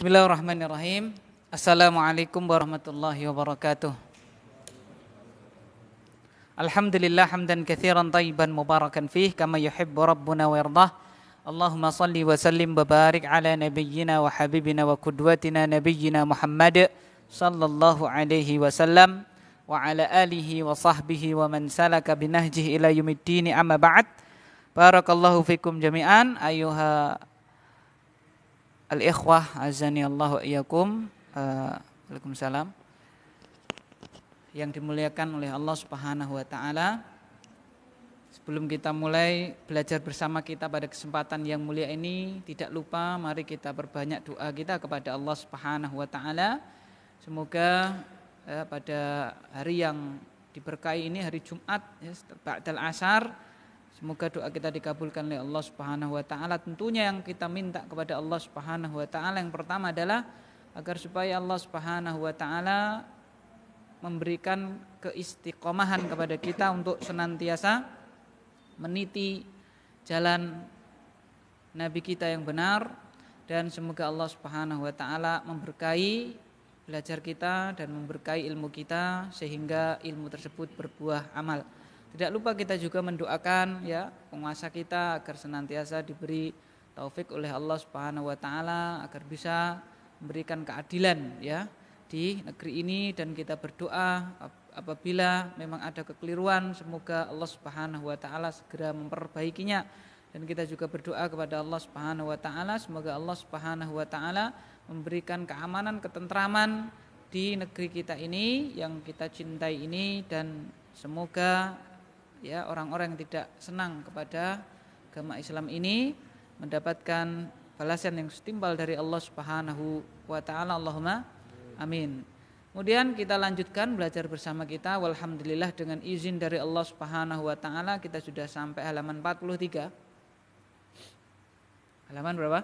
Bismillahirrahmanirrahim. Assalamualaikum warahmatullahi wabarakatuh. Alhamdulillah hamdan katsiran tayyiban mubarakan fih kama yuhibbu rabbuna wa yardah. Allahumma salli wa sallim wa barik ala nabiyyina wa habibina wa kudwatina nabiyyina Muhammad sallallahu alaihi wasallam wa ala alihi wa sahbihi wa man salaka binahjihi ila yaumiddin amma ba'd. Barakallahu fikum jami'an ayuha al-ikhwah azani Allah iyakum. Eh, Waalaikumsalam. Yang dimuliakan oleh Allah Subhanahu wa taala. Sebelum kita mulai belajar bersama kita pada kesempatan yang mulia ini, tidak lupa mari kita perbanyak doa kita kepada Allah Subhanahu wa taala. Semoga eh, pada hari yang diberkahi ini hari Jumat ya, ba'dal asar Semoga doa kita dikabulkan oleh Allah Subhanahu wa taala. Tentunya yang kita minta kepada Allah Subhanahu wa taala yang pertama adalah agar supaya Allah Subhanahu wa taala memberikan keistiqomahan kepada kita untuk senantiasa meniti jalan nabi kita yang benar dan semoga Allah Subhanahu wa taala memberkahi belajar kita dan memberkahi ilmu kita sehingga ilmu tersebut berbuah amal. Tidak lupa kita juga mendoakan ya penguasa kita agar senantiasa diberi taufik oleh Allah Subhanahu wa taala agar bisa memberikan keadilan ya di negeri ini dan kita berdoa apabila memang ada kekeliruan semoga Allah Subhanahu wa taala segera memperbaikinya dan kita juga berdoa kepada Allah Subhanahu wa taala semoga Allah Subhanahu wa taala memberikan keamanan ketentraman di negeri kita ini yang kita cintai ini dan semoga ya orang-orang yang tidak senang kepada agama Islam ini mendapatkan balasan yang setimpal dari Allah Subhanahu wa taala. Allahumma amin. Kemudian kita lanjutkan belajar bersama kita walhamdulillah dengan izin dari Allah Subhanahu wa taala kita sudah sampai halaman 43. Halaman berapa?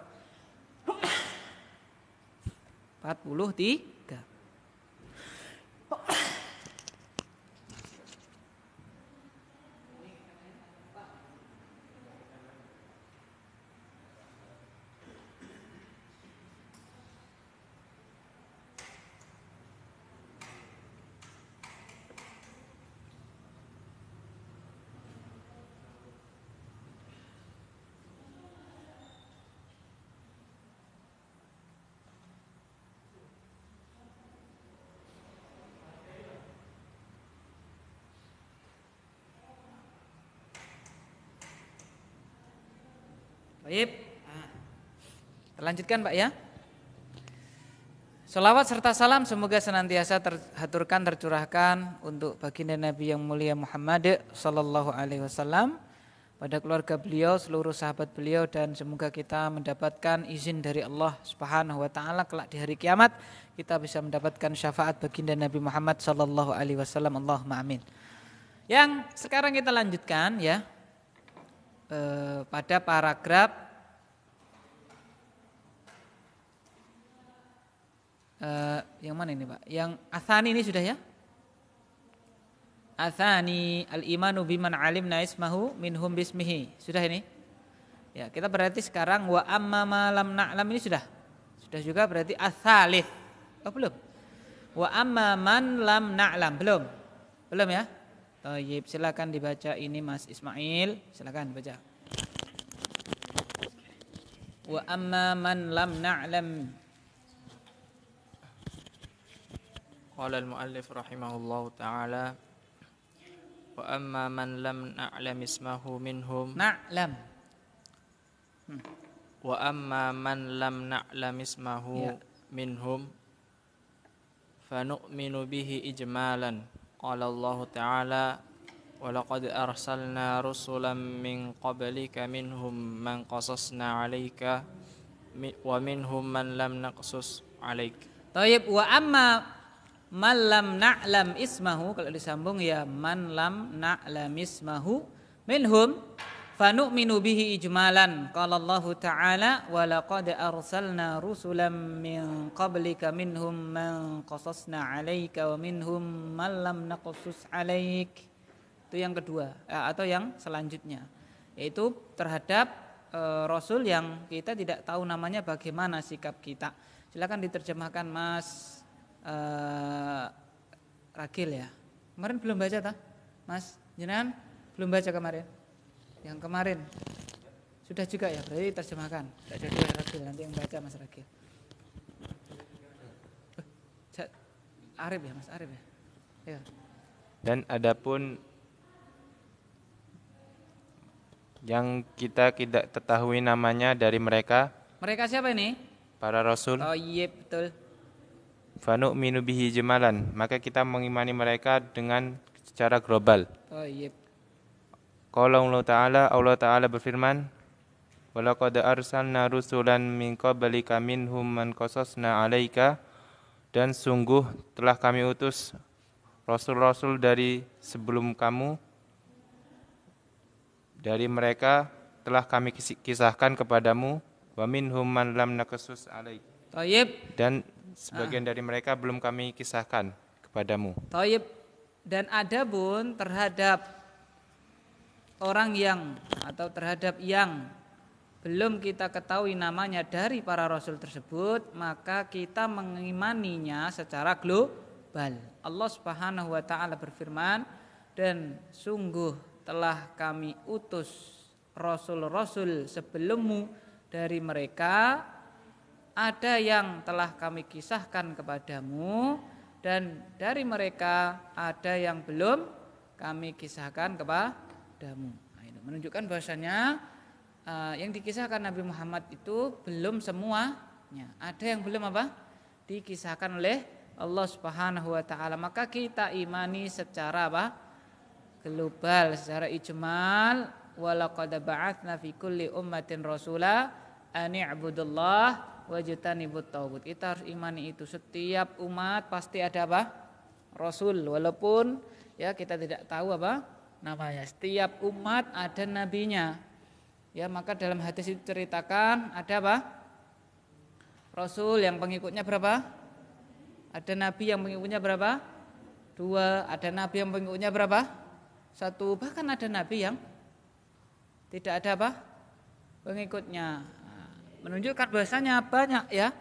43. wajib. Lanjutkan Pak ya. Salawat serta salam semoga senantiasa terhaturkan tercurahkan untuk baginda Nabi yang mulia Muhammad sallallahu alaihi wasallam pada keluarga beliau, seluruh sahabat beliau dan semoga kita mendapatkan izin dari Allah Subhanahu wa taala kelak di hari kiamat kita bisa mendapatkan syafaat baginda Nabi Muhammad sallallahu alaihi wasallam. Allahumma amin. Yang sekarang kita lanjutkan ya eh, pada paragraf Uh, yang mana ini Pak? Yang Athani ini sudah ya? Athani al-imanu biman alimna mahu minhum bismihi. Sudah ini? Ya, kita berarti sekarang wa amma malam lam na'lam ini sudah. Sudah juga berarti athalith. Oh, belum. Wa amma man lam na'lam. Belum. Belum ya? Tayyib, silakan dibaca ini Mas Ismail. Silakan baca. Wa amma man lam na'lam. قال المؤلف رحمه الله تعالى وأما من لم نعلم اسمه منهم نعلم وأما من لم نعلم اسمه منهم فنؤمن به إجمالا قال الله تعالى ولقد أرسلنا رسلا من قبلك منهم من قصصنا عليك ومنهم من لم نقصص عليك طيب وأما man lam na'lam ismahu kalau disambung ya man lam na'lam ismahu minhum fanu'minu bihi ijmalan qala Allah ta'ala wa laqad arsalna rusulan min qablika minhum man qasasna 'alaika wa minhum man lam naqsus 'alaik itu yang kedua eh, atau yang selanjutnya yaitu terhadap eh, rasul yang kita tidak tahu namanya bagaimana sikap kita silakan diterjemahkan Mas uh, eh, Rakil ya. Kemarin belum baca tah? Mas, jenengan belum baca kemarin? Yang kemarin. Sudah juga ya, berarti terjemahkan. Tidak dulu Rakil, nanti yang baca Mas Rakil. Eh, Arif ya, Mas Arif ya. ya. Dan adapun yang kita tidak ketahui namanya dari mereka. Mereka siapa ini? Para rasul. Oh iya betul. Fanu minu bihi jemalan. Maka kita mengimani mereka dengan secara global. Oh, Kalau iya. Allah Ta'ala, Allah Ta'ala berfirman, Walaqad arsalna rusulan min qablika minhum man kososna 'alaika dan sungguh telah kami utus rasul-rasul dari sebelum kamu dari mereka telah kami kisahkan kepadamu wa minhum man lam nakasus 'alaik. Oh, iya. Dan Sebagian ah. dari mereka belum kami kisahkan kepadamu. Taib dan ada pun terhadap orang yang atau terhadap yang belum kita ketahui namanya dari para rasul tersebut, maka kita mengimaninya secara global. Allah Subhanahu wa taala berfirman, "Dan sungguh telah kami utus rasul-rasul sebelummu dari mereka ada yang telah kami kisahkan kepadamu dan dari mereka ada yang belum kami kisahkan kepadamu. Nah, ini menunjukkan bahwasanya uh, yang dikisahkan Nabi Muhammad itu belum semuanya. Ada yang belum apa? Dikisahkan oleh Allah Subhanahu wa taala. Maka kita imani secara apa? global, secara ijmal, walaqad ba'atsna fi kulli ummatin rasula an i'budullaha ibu taugut. Kita harus imani itu. Setiap umat pasti ada apa? Rasul walaupun ya kita tidak tahu apa namanya. Setiap umat ada nabinya. Ya, maka dalam hadis itu ceritakan ada apa? Rasul yang pengikutnya berapa? Ada nabi yang pengikutnya berapa? Dua. Ada nabi yang pengikutnya berapa? Satu. Bahkan ada nabi yang tidak ada apa? Pengikutnya menunjukkan bahasanya banyak ya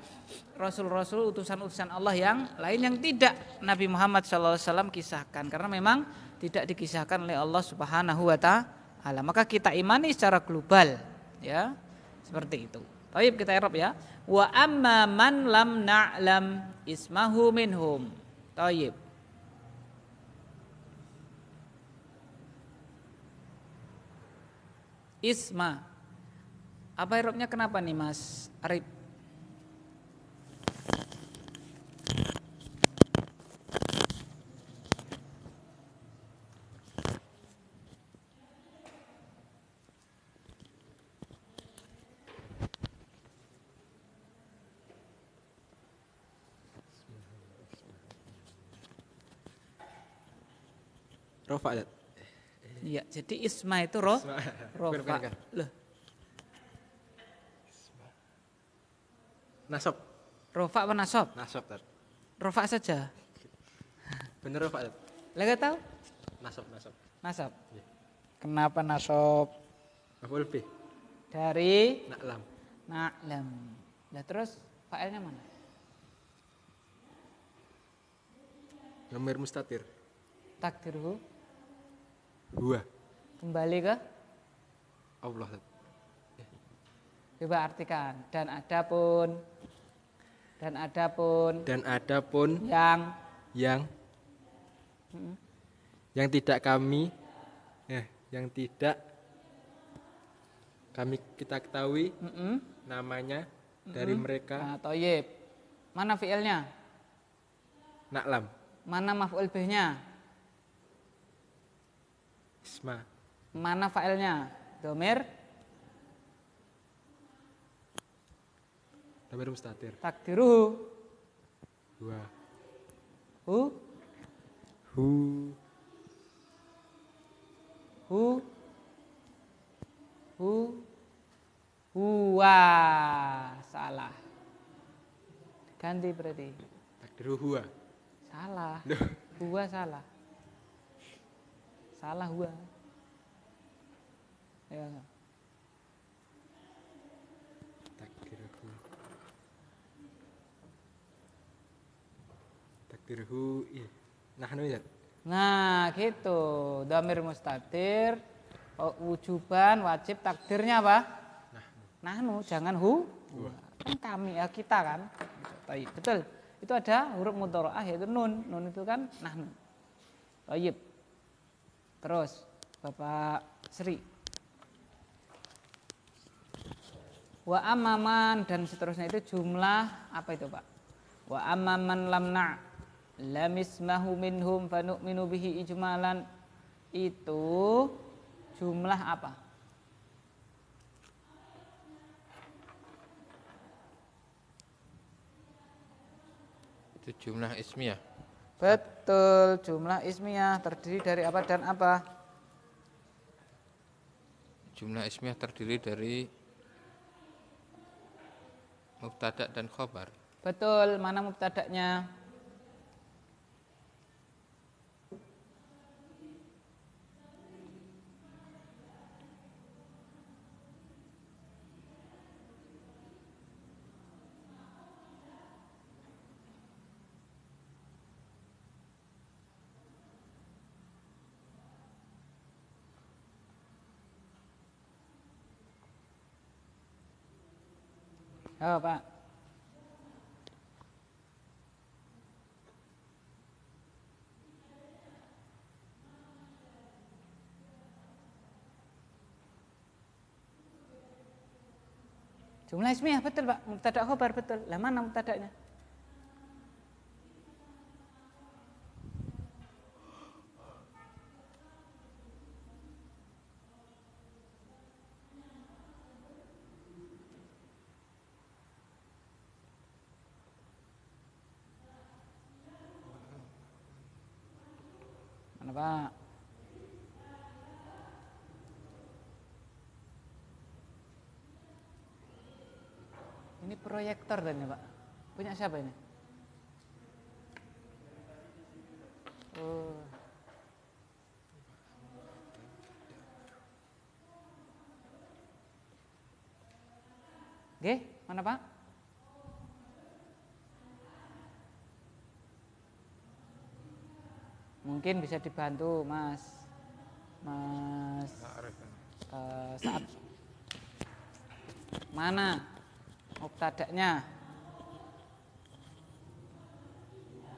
rasul-rasul utusan-utusan Allah yang lain yang tidak Nabi Muhammad SAW kisahkan karena memang tidak dikisahkan oleh Allah Subhanahu wa taala. Maka kita imani secara global ya. Seperti itu. tapi kita Arab ya. Wa amma man lam na'lam ismahu minhum. Taib. Isma apa Eropnya kenapa nih Mas Arif? Rofa. Iya, jadi Isma itu roh, Rofa. Kan? Loh, Nasob. Rofa apa Nasob? Nasob, Tad. Rofa saja. Bener rofa. Lah lagi tau? Nasob, Nasob. Nasob? Iya. Kenapa Nasob? Apa lebih? Dari naklam. Naklam. Lah terus failnya mana? Namir mustatir. Takdirhu. buah, Kembali ke Allah. Coba artikan. Dan ada pun dan ada pun dan ada pun yang yang hmm? yang tidak kami eh yang tidak kami kita ketahui mm -mm. namanya mm -mm. dari mereka. Nah, toyib. Mana fiilnya? Naklam. Mana maf'ul bihnya? Isma. Mana failnya? Domir? Amir mustatir. Takdiru. Dua. Hu. Hu. Hu. Hu. Huwa. Salah. Ganti berarti. takdiru huwa. Salah. Huwa salah. Salah huwa. Ya, nah nahnu ya nah gitu damir mustatir oh, wujuban wajib takdirnya apa nahnu, nahnu jangan hu kan kami ya kita kan betul itu ada huruf mudhara'ah yaitu nun nun itu kan nahnu Baik. Terus Bapak Sri. Wa amaman dan seterusnya itu jumlah apa itu Pak? Wa amaman lamna lamismahu minhum fanu'minu bihi ijmalan itu jumlah apa? Itu jumlah ismiyah. Betul, jumlah ismiyah terdiri dari apa dan apa? Jumlah ismiyah terdiri dari mubtada dan khobar. Betul, mana mubtadaknya? Oh, Pak. Jumlah ismiyah betul Pak, mubtada khabar betul. Lah mana mubtadanya? proyektor ya Pak. Punya siapa ini? Oh. mana Pak? Mungkin bisa dibantu Mas. Mas. Uh, saat mana? mubtada'nya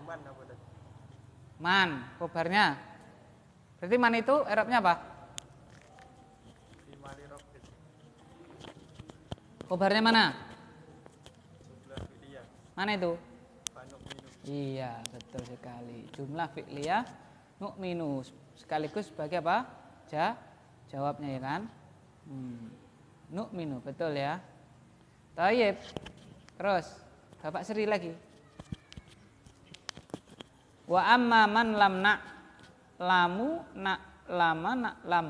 man man kobarnya. berarti man itu eropnya apa Kobarnya mana mana itu Iya, betul sekali. Jumlah fi'liyah minus sekaligus sebagai apa? Ja, jawabnya ya kan? Hmm. minus betul ya. Taib. Terus Bapak Seri lagi. Wa amma man lam na lamu na lama na lam.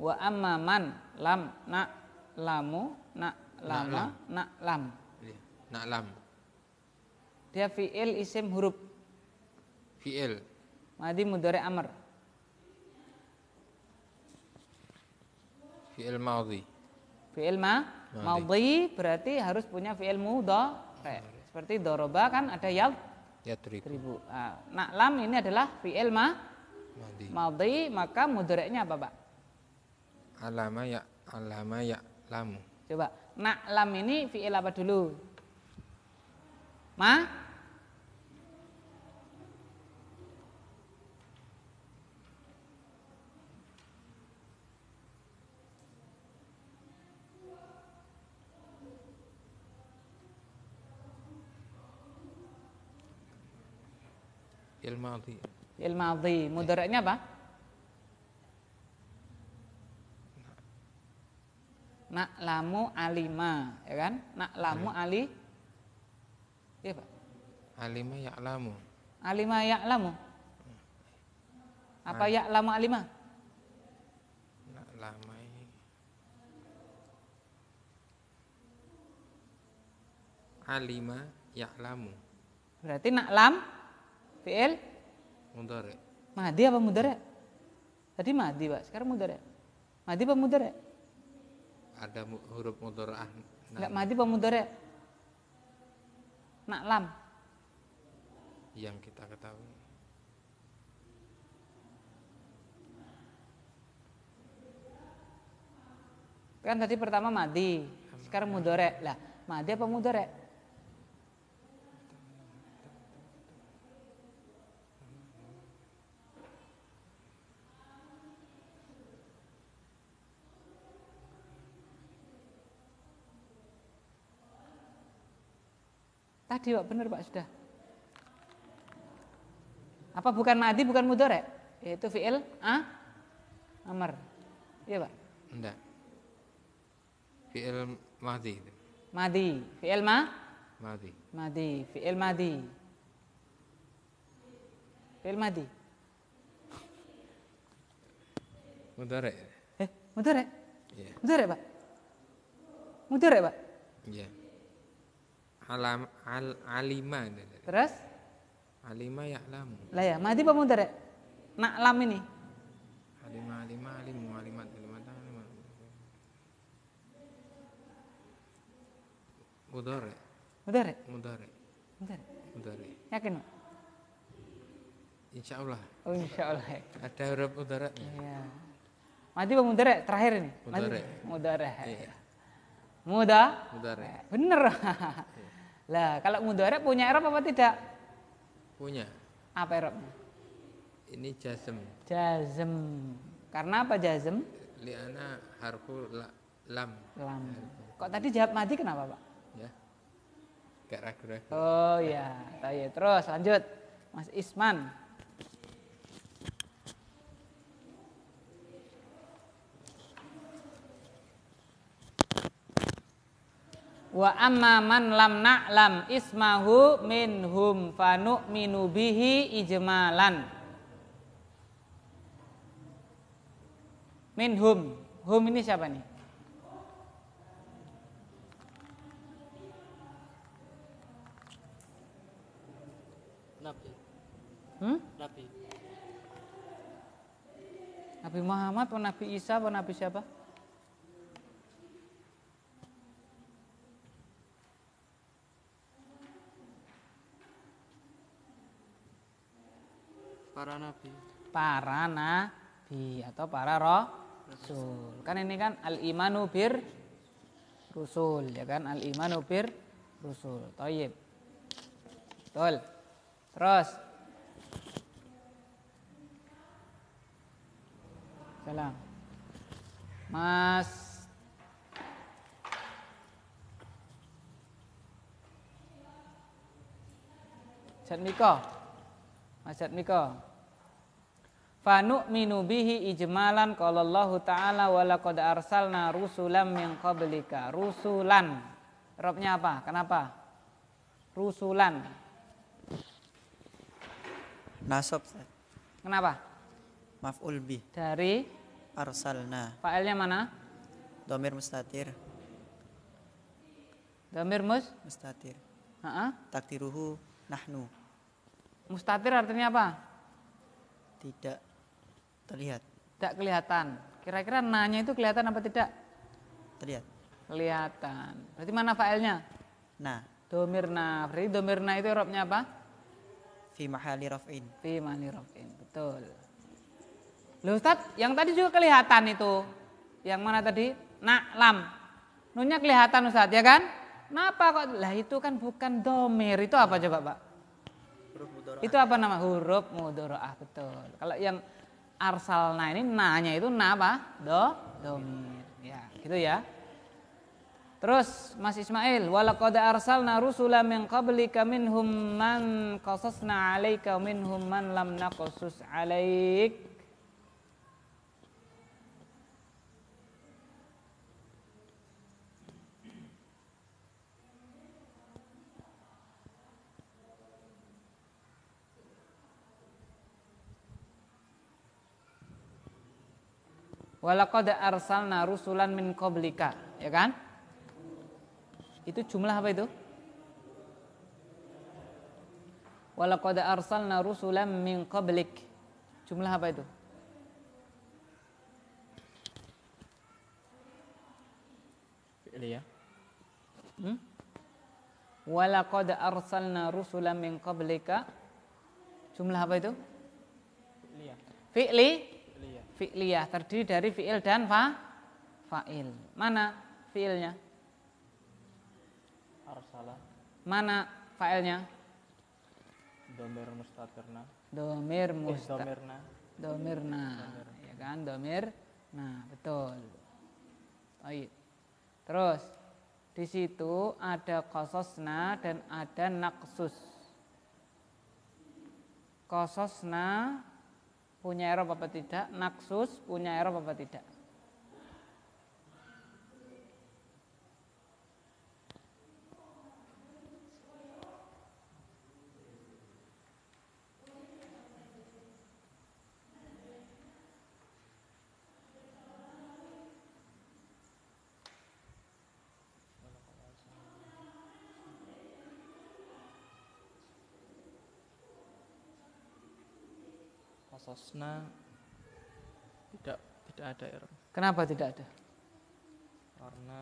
Wa amma man lam na lamu na lama na lam. Na iya, lam. Dia fiil isim huruf. Fiil. Madi mudore amr. fi'il madhi fi'il ma madhi berarti harus punya fi'il mudhari seperti doroba kan ada yad yadribu nah lam ini adalah fi'il ma madhi. maka mudhari'nya apa Pak alama ya alama ya lamu coba nak lam ini fi'il apa dulu ma Fi'il madhi. Fi'il madhi. Mudaraknya apa? Nak lamu alima, ya kan? Naklamu hmm. ali. Iya, Pak. Alima ya lamu. Alima ya lamu. Apa ya lamu alima? Naklama ini. Alima ya lamu. Berarti nak lam? pl, mudhari madi apa mudhari tadi madi pak sekarang mudhari madi apa mudhari ada huruf ah enggak madi apa mudhari maklam yang kita ketahui kan tadi pertama madi sekarang mudore lah madi apa mudore Tadi Pak benar Pak sudah. Apa bukan madi bukan mudorek? Yaitu fi'il a ah? amr. Iya Pak? Enggak. Fi'il madi. Madi. Fi'il ma? Madi. Madi. Fi'il madi. Fi'il madi. Mudorek. Eh, mudorek? Iya. Yeah. Mudorek Pak? Mudorek Pak? Iya. Yeah alam al alima terus alima ya lam lah ya mati apa nak lam ini alima alima alimu alimat alimat alimat mudhari mudhari mudhari mudhari mudhari yakin Insya Allah. Oh, insya Allah. Ada huruf mudaratnya. Iya. Mati bang mudarat terakhir ini. Mudarat. Mudarat. Iya. Muda. Mudarat. Bener. Iya. Lah, kalau mudhari punya erop apa tidak? Punya. Apa eropnya Ini jazm. Jazm. Karena apa jazm? Liana harfu la, lam. Lam. Kok tadi jawab mati kenapa, Pak? Ya. Gak ragu-ragu. Oh iya. Tahu ya. Terus lanjut. Mas Isman. Wa amma man lam na'lam ismahu minhum fanu'minu minubihi ijmalan. Minhum. Hum ini siapa nih? Nabi. Hmm? Nabi. Nabi Muhammad atau Nabi Isa atau Nabi siapa? para nabi para nabi atau para roh rasul kan ini kan al imanu bir rusul ya kan al imanu bir rusul toyib betul terus salam mas Chan Miko. Masyad Miko. Fanu minubihi ijmalan kalau Allah Taala walaqad arsalna rusulam yang qablika rusulan. Robnya apa? Kenapa? Rusulan. Nasab. Kenapa? Maf'ul bi. Dari arsalna. Fa'ilnya mana? Domir mustatir. Domir mus? Mustatir. Ha -ha. Takdiruhu nahnu. Mustatir artinya apa? Tidak terlihat. Tidak kelihatan. Kira-kira nanya itu kelihatan apa tidak? Terlihat. Kelihatan. Berarti mana failnya? Nah. Domirna. Berarti domirna itu Eropnya apa? Fi mahali raf'in. Fi mahali raf'in. Betul. Loh Ustaz, yang tadi juga kelihatan itu. Yang mana tadi? Nak, lam. Nunnya kelihatan Ustaz, ya kan? Kenapa kok? Lah itu kan bukan domir. Itu apa coba Pak? Itu apa nama huruf mudoroah betul. Kalau yang arsalna ini nanya itu na apa? Do, domir. Ya, gitu ya. Terus Mas Ismail, walaqad arsalna rusula min qablika minhum man qasasna 'alaika minhum man lam naqsus 'alaik. Walakad arsalna rusulan min qablika, ya kan? Itu jumlah apa itu? Walakad arsalna rusulan min qablik. Jumlah apa itu? Fi'li ya. Hmm? Walakad arsalna rusulan min qablika. Jumlah apa itu? Fi'li. Ya. Fi'li fi'liyah terdiri dari fi'il dan fa fa'il. Mana fi'ilnya? Arsala. Mana fa'ilnya? Domir mustatirna. Domir eh, mustatirna. domirna. Domirna. domirna. Ya kan, domir. Nah, betul. Baik. Terus di situ ada kososna dan ada naksus. Kososna punya eropa apa tidak, naksus punya eropa apa tidak. Husna tidak tidak ada ya Kenapa tidak ada? Karena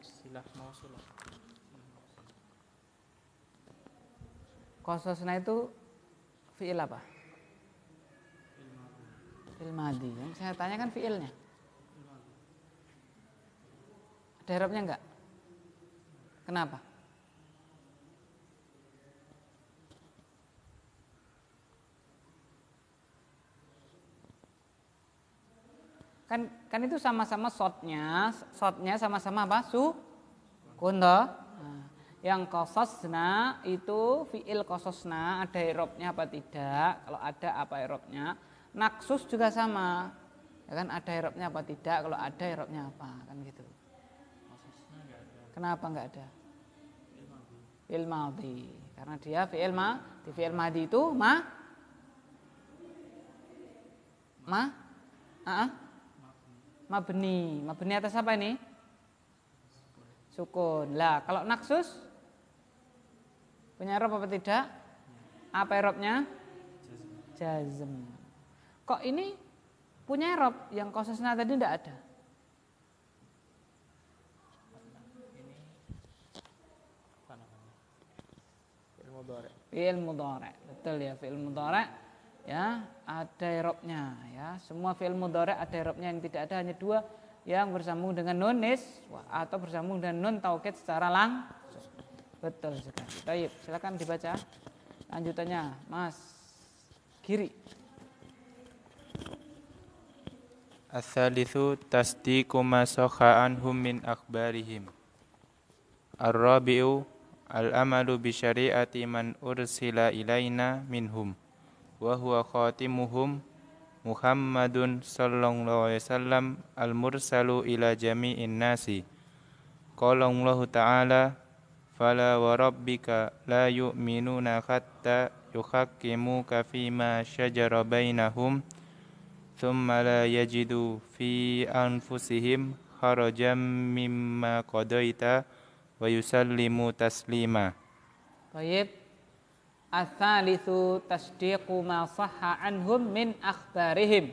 istilah mausulah. Kososna itu fiil apa? Fiil madi. Yang saya tanya kan fiilnya. Ada harapnya enggak? Kenapa? Kan kan itu sama-sama shotnya, shotnya sama-sama apa? Su, toh. Nah, yang kososna itu fiil kososna ada irobnya apa tidak? Kalau ada apa irobnya? Naksus juga sama, ya kan ada irobnya apa tidak? Kalau ada irobnya apa? Kan gitu. Kenapa enggak ada? Fi'il madhi. Karena dia fi'il ma, di fi'il madhi itu ma ma uh ah, -uh. Ah. Ma beni atas apa ini? Sukun. Lah, kalau naksus punya rob apa tidak? Apa robnya? Jazm. Kok ini punya rob yang kososnya tadi tidak ada? mudhari. Fi'il mudhari. Betul ya fi'il mudhari. Ya, ada irobnya ya. Semua fi'il mudhari ada irobnya yang tidak ada hanya dua ya, yang bersambung dengan nun atau bersambung dengan nun taukid secara lang. Betul sekali. Baik, silakan dibaca. Lanjutannya, Mas kiri As-salisu tasdiqu ma anhum min akbarihim Ar-rabi'u al-amalu bi syari'ati man ursila ilaina minhum wa huwa khatimuhum Muhammadun sallallahu alaihi wasallam al-mursalu ila jami'in nasi Qala Allah Ta'ala fala wa rabbika la yu'minuna hatta yuhaqqimuka fima shajara bainahum thumma la yajidu fi anfusihim harajan mimma qadaita wa yusallimu taslima. Baik. Ats-tsalitsu tasdiqu ma sahha anhum min akhbarihim.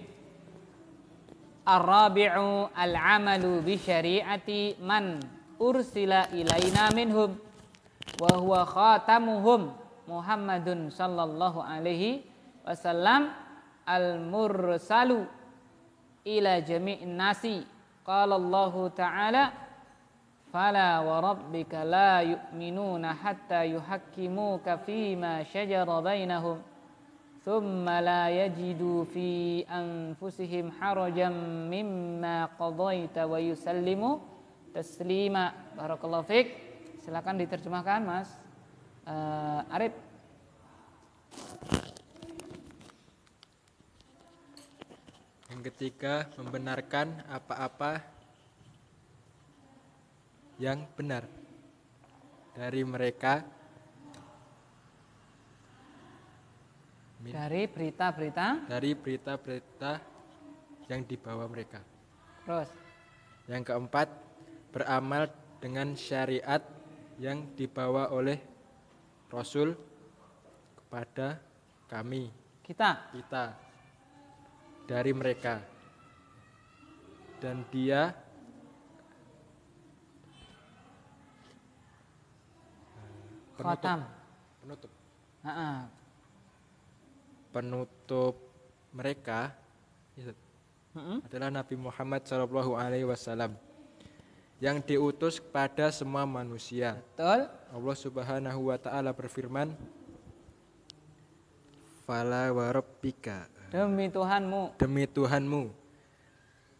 Ar-rabi'u al-'amalu bi syari'ati man ursila ilaina minhum wa huwa khatamuhum Muhammadun sallallahu alaihi wasallam al-mursalu ila jami'in nasi. Qala Allah Ta'ala fala wa rabbika la yu'minuna hatta yuhakkimuka fima shajara bainahum thumma la yajidu fi anfusihim harajan mimma qadaita wa yusallimu taslima barakallahu silakan diterjemahkan Mas uh, Arif yang ketiga membenarkan apa-apa yang benar. Dari mereka dari berita-berita dari berita-berita yang dibawa mereka. Terus yang keempat beramal dengan syariat yang dibawa oleh Rasul kepada kami. Kita. Kita dari mereka. Dan dia Penutup. Khotam. Penutup. Uh -uh. Penutup mereka uh -uh. adalah Nabi Muhammad Shallallahu Alaihi Wasallam yang diutus kepada semua manusia. Betul. Allah Subhanahu wa taala berfirman, "Fala warabbika." Demi Tuhanmu. Demi Tuhanmu.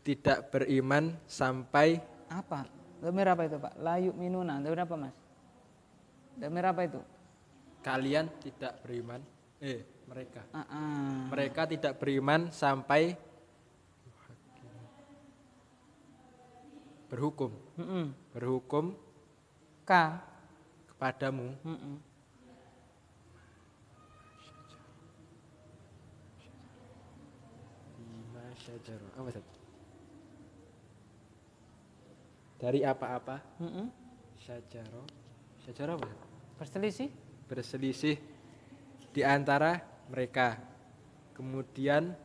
Tidak beriman sampai apa? Demi apa itu, Pak? Layuk minuna. Demi apa, Mas? Damir apa itu? Kalian tidak beriman. Eh, mereka. Uh -uh. Mereka tidak beriman sampai berhukum. Uh -uh. Berhukum K kepadamu. Uh -uh. Dari apa-apa? Mm -mm. Syajaro. Sejarah apa? Berselisih? Berselisih di antara mereka. Kemudian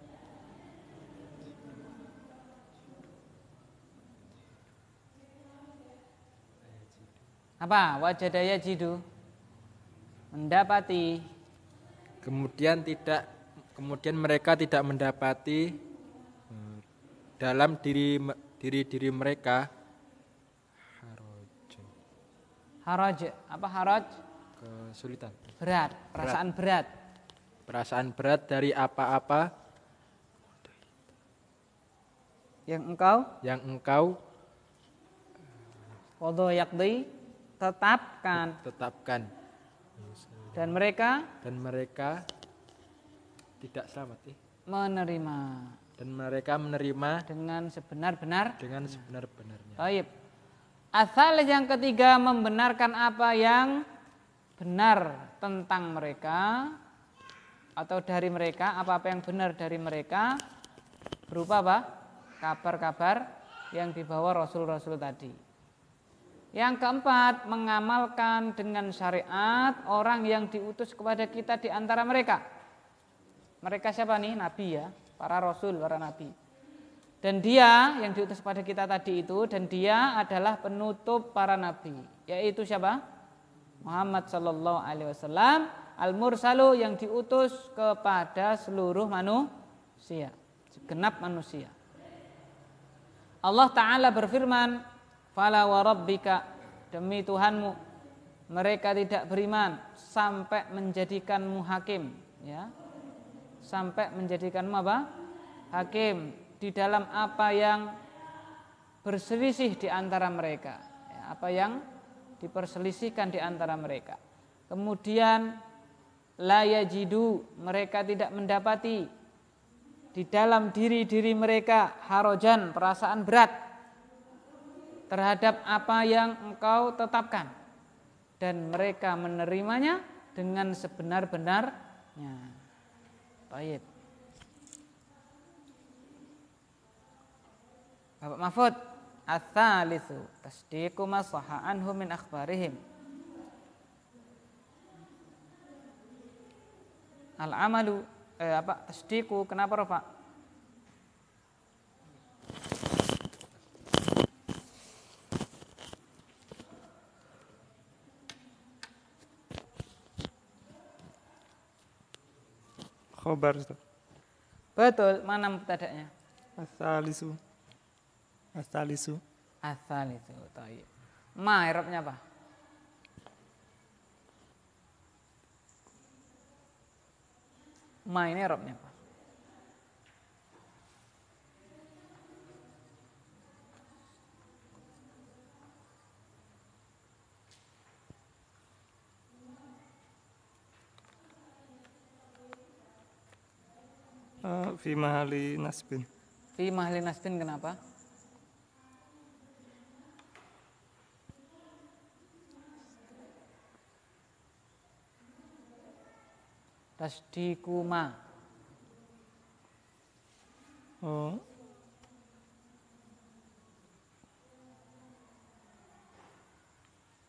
apa wajah daya jidu mendapati kemudian tidak kemudian mereka tidak mendapati hmm, dalam diri diri diri mereka Haraj. Apa haraj? Kesulitan. Berat. Perasaan berat. berat. Perasaan berat dari apa-apa yang engkau yang engkau Wadu yakdi tetapkan tetapkan dan mereka dan mereka tidak selamat eh. menerima dan mereka menerima dengan sebenar-benar dengan sebenar-benarnya. Baik. Asal yang ketiga membenarkan apa yang benar tentang mereka atau dari mereka, apa-apa yang benar dari mereka berupa apa? kabar-kabar yang dibawa rasul-rasul tadi. Yang keempat, mengamalkan dengan syariat orang yang diutus kepada kita di antara mereka. Mereka siapa nih? Nabi ya, para rasul, para nabi. Dan dia yang diutus pada kita tadi itu dan dia adalah penutup para nabi, yaitu siapa? Muhammad Shallallahu alaihi wasallam al-mursalu yang diutus kepada seluruh manusia, segenap manusia. Allah taala berfirman, "Fala warabbika demi Tuhanmu mereka tidak beriman sampai menjadikanmu hakim, ya. Sampai menjadikanmu apa? Hakim di dalam apa yang berselisih di antara mereka, ya, apa yang diperselisihkan di antara mereka. Kemudian layajidu mereka tidak mendapati di dalam diri-diri mereka harojan perasaan berat terhadap apa yang engkau tetapkan dan mereka menerimanya dengan sebenar-benarnya. Baik. Bapak Mahfud, asalisu, tasdiqu ma anhu min akhbarihim. Al-amalu eh, apa tasdiku kenapa Pak? Khobar Betul, mana mubtada'nya? Asalisu. Asalisu. Asalisu. Taib. Ma Arabnya apa? Ma ini Arabnya apa? Vimali eh, fi mahali nasbin. Fi mahali nasbin kenapa? tasdikuma hmm.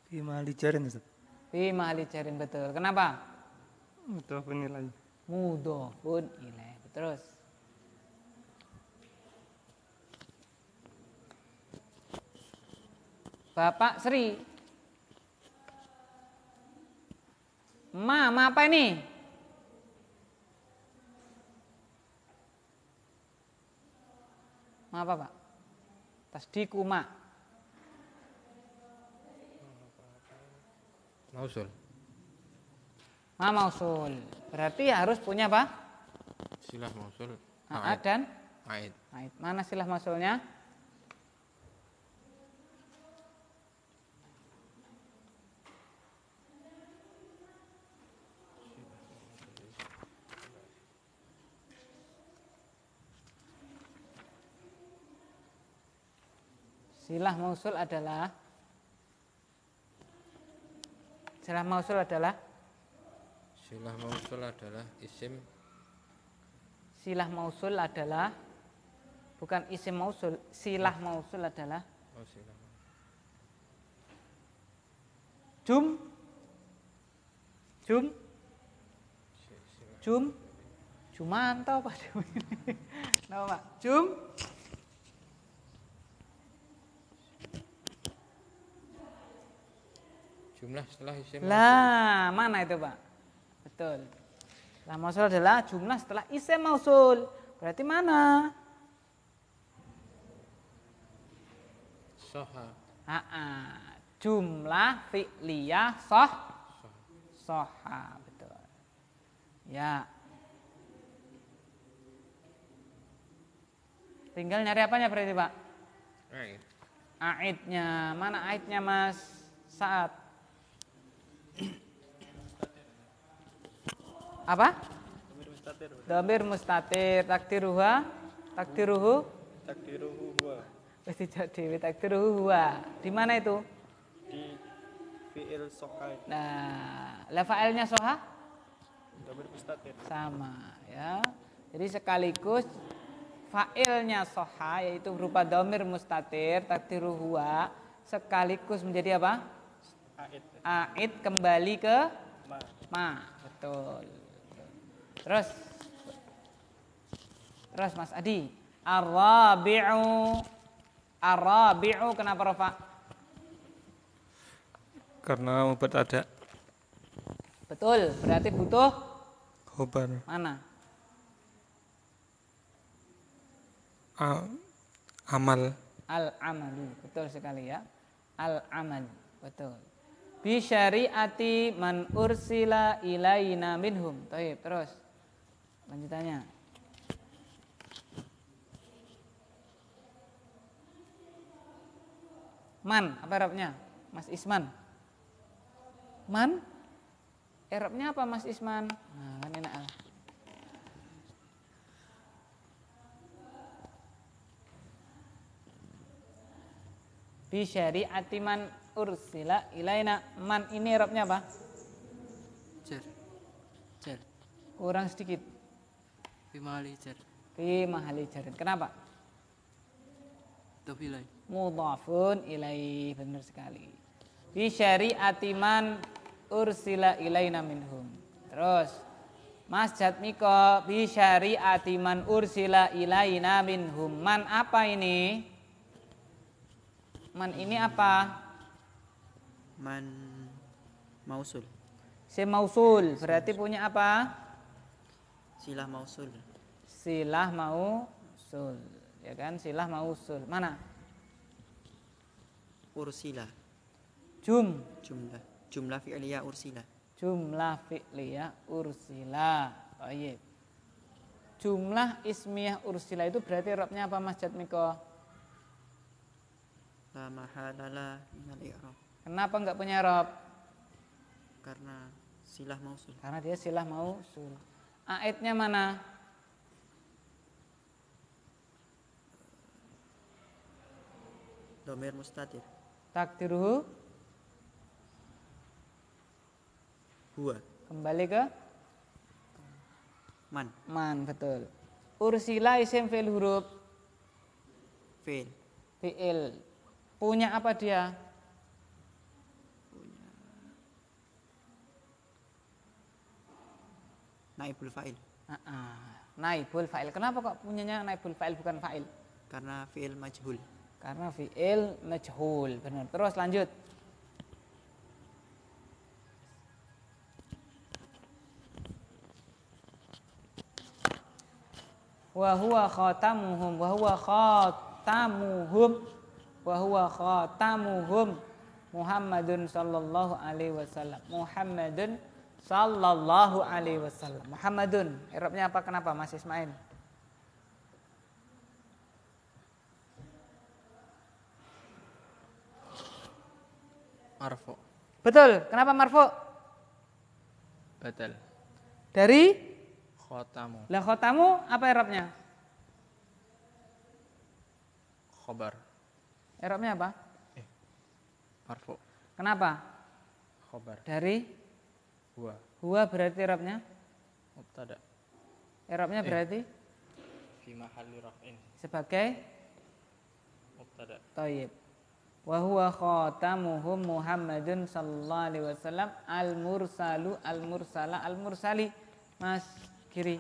Bima alijarin Ustaz. Bima alijarin betul. Kenapa? nilai Mudah pun nilai, Terus. Bapak Sri. Ma, ma apa ini? mau apa Pak? di kuma. Mausul. Ma ah, mausul. Berarti harus punya apa? Silah mausul. Aad ah, ah, dan? Aid. Aid. Mana silah mausulnya? Silah mausul adalah Silah mausul adalah Silah mausul adalah isim Silah mausul adalah bukan isim mausul, silah mausul adalah oh, silah. Jum Jum Jum Jumanto jum Nama Jum Jumlah setelah isim Lah, mana itu Pak? Betul. Lah mausul adalah jumlah setelah isim mausul. Berarti mana? Soha. Ha -ha. Jumlah fi'liyah soh. Soha. Betul. Ya. Tinggal nyari apanya berarti Pak? Aid. Aidnya. Mana aidnya Mas? Saat. Apa? Domir mustatir. Takdiruha? Takdiruhu? Takdiruhu huwa. pasti jadi takdiruhu huwa. Di mana itu? Di fi'il nah, soha. Nah, levelnya soha? Domir mustatir. Sama ya. Jadi sekaligus fa'ilnya soha yaitu berupa domir mustatir takdiruhu huwa sekaligus menjadi apa? Aid. kembali ke ma. ma. Betul. Terus. Terus Mas Adi. Arabi'u. Arabi'u kenapa rofa? Karena obat ada. Betul, berarti butuh khobar. Mana? Al amal. Al Amal betul sekali ya. Al amal, betul bi syariati man ursila ilaina minhum. Taib, terus. Lanjutannya. Man, apa Arabnya? Mas Isman. Man? Arabnya apa Mas Isman? Nah, kan enak lah. Bi syariati man ursila ilaina man ini Arabnya apa? Jar. Jar. Kurang sedikit. Fi mahali jar. Fi mahali jar. Kenapa? Mudhaf ilai. Mudhafun ilai benar sekali. Fi syariati man ursila ilaina minhum. Terus Mas Jatmiko bisyari atiman ursila ilaina minhum. Man apa ini? Man ini apa? man mausul. Si mausul berarti punya apa? Silah mausul. Silah mausul. Ya kan? Silah mausul. Mana? Ursila. Jum. Jumlah. Jumlah fi'liyah ursila. Jumlah fi'liyah ursila. Oh, iya. Jumlah ismiyah ursila itu berarti robnya apa Mas Jatmiko? La mahalala minal i'rab. Kenapa nggak punya rob? Karena silah mausul. Karena dia silah mausul. Aitnya mana? Domir mustatir. Takdiruhu? Hua. Kembali ke? Man. Man, betul. Ursila isim fil huruf? Fil. Fil. Punya apa dia? naibul fa'il uh -uh. naibul fa'il kenapa kok punyanya naibul fa'il bukan fa'il karena fi'il majhul karena fi'il majhul benar terus lanjut wa huwa khatamuhum wa huwa khatamuhum wa huwa khatamuhum Muhammadun sallallahu alaihi wasallam Muhammadun Sallallahu alaihi wasallam. Muhammadun. Irobnya apa? Kenapa Mas Ismail? Marfu. Betul. Kenapa marfu? Betul. Dari? Khotamu. Lah khotamu apa Irobnya? Khobar. Irobnya apa? Eh, marfu. Kenapa? Khobar. Dari? Huwa. Hua berarti Arabnya? Mubtada. Arabnya eh. berarti? Fi mahalli raf'in. Sebagai? Mubtada. Taib. Wa huwa khatamuhum Muhammadun sallallahu alaihi wasallam al mursalu al mursala al mursali. Mas kiri.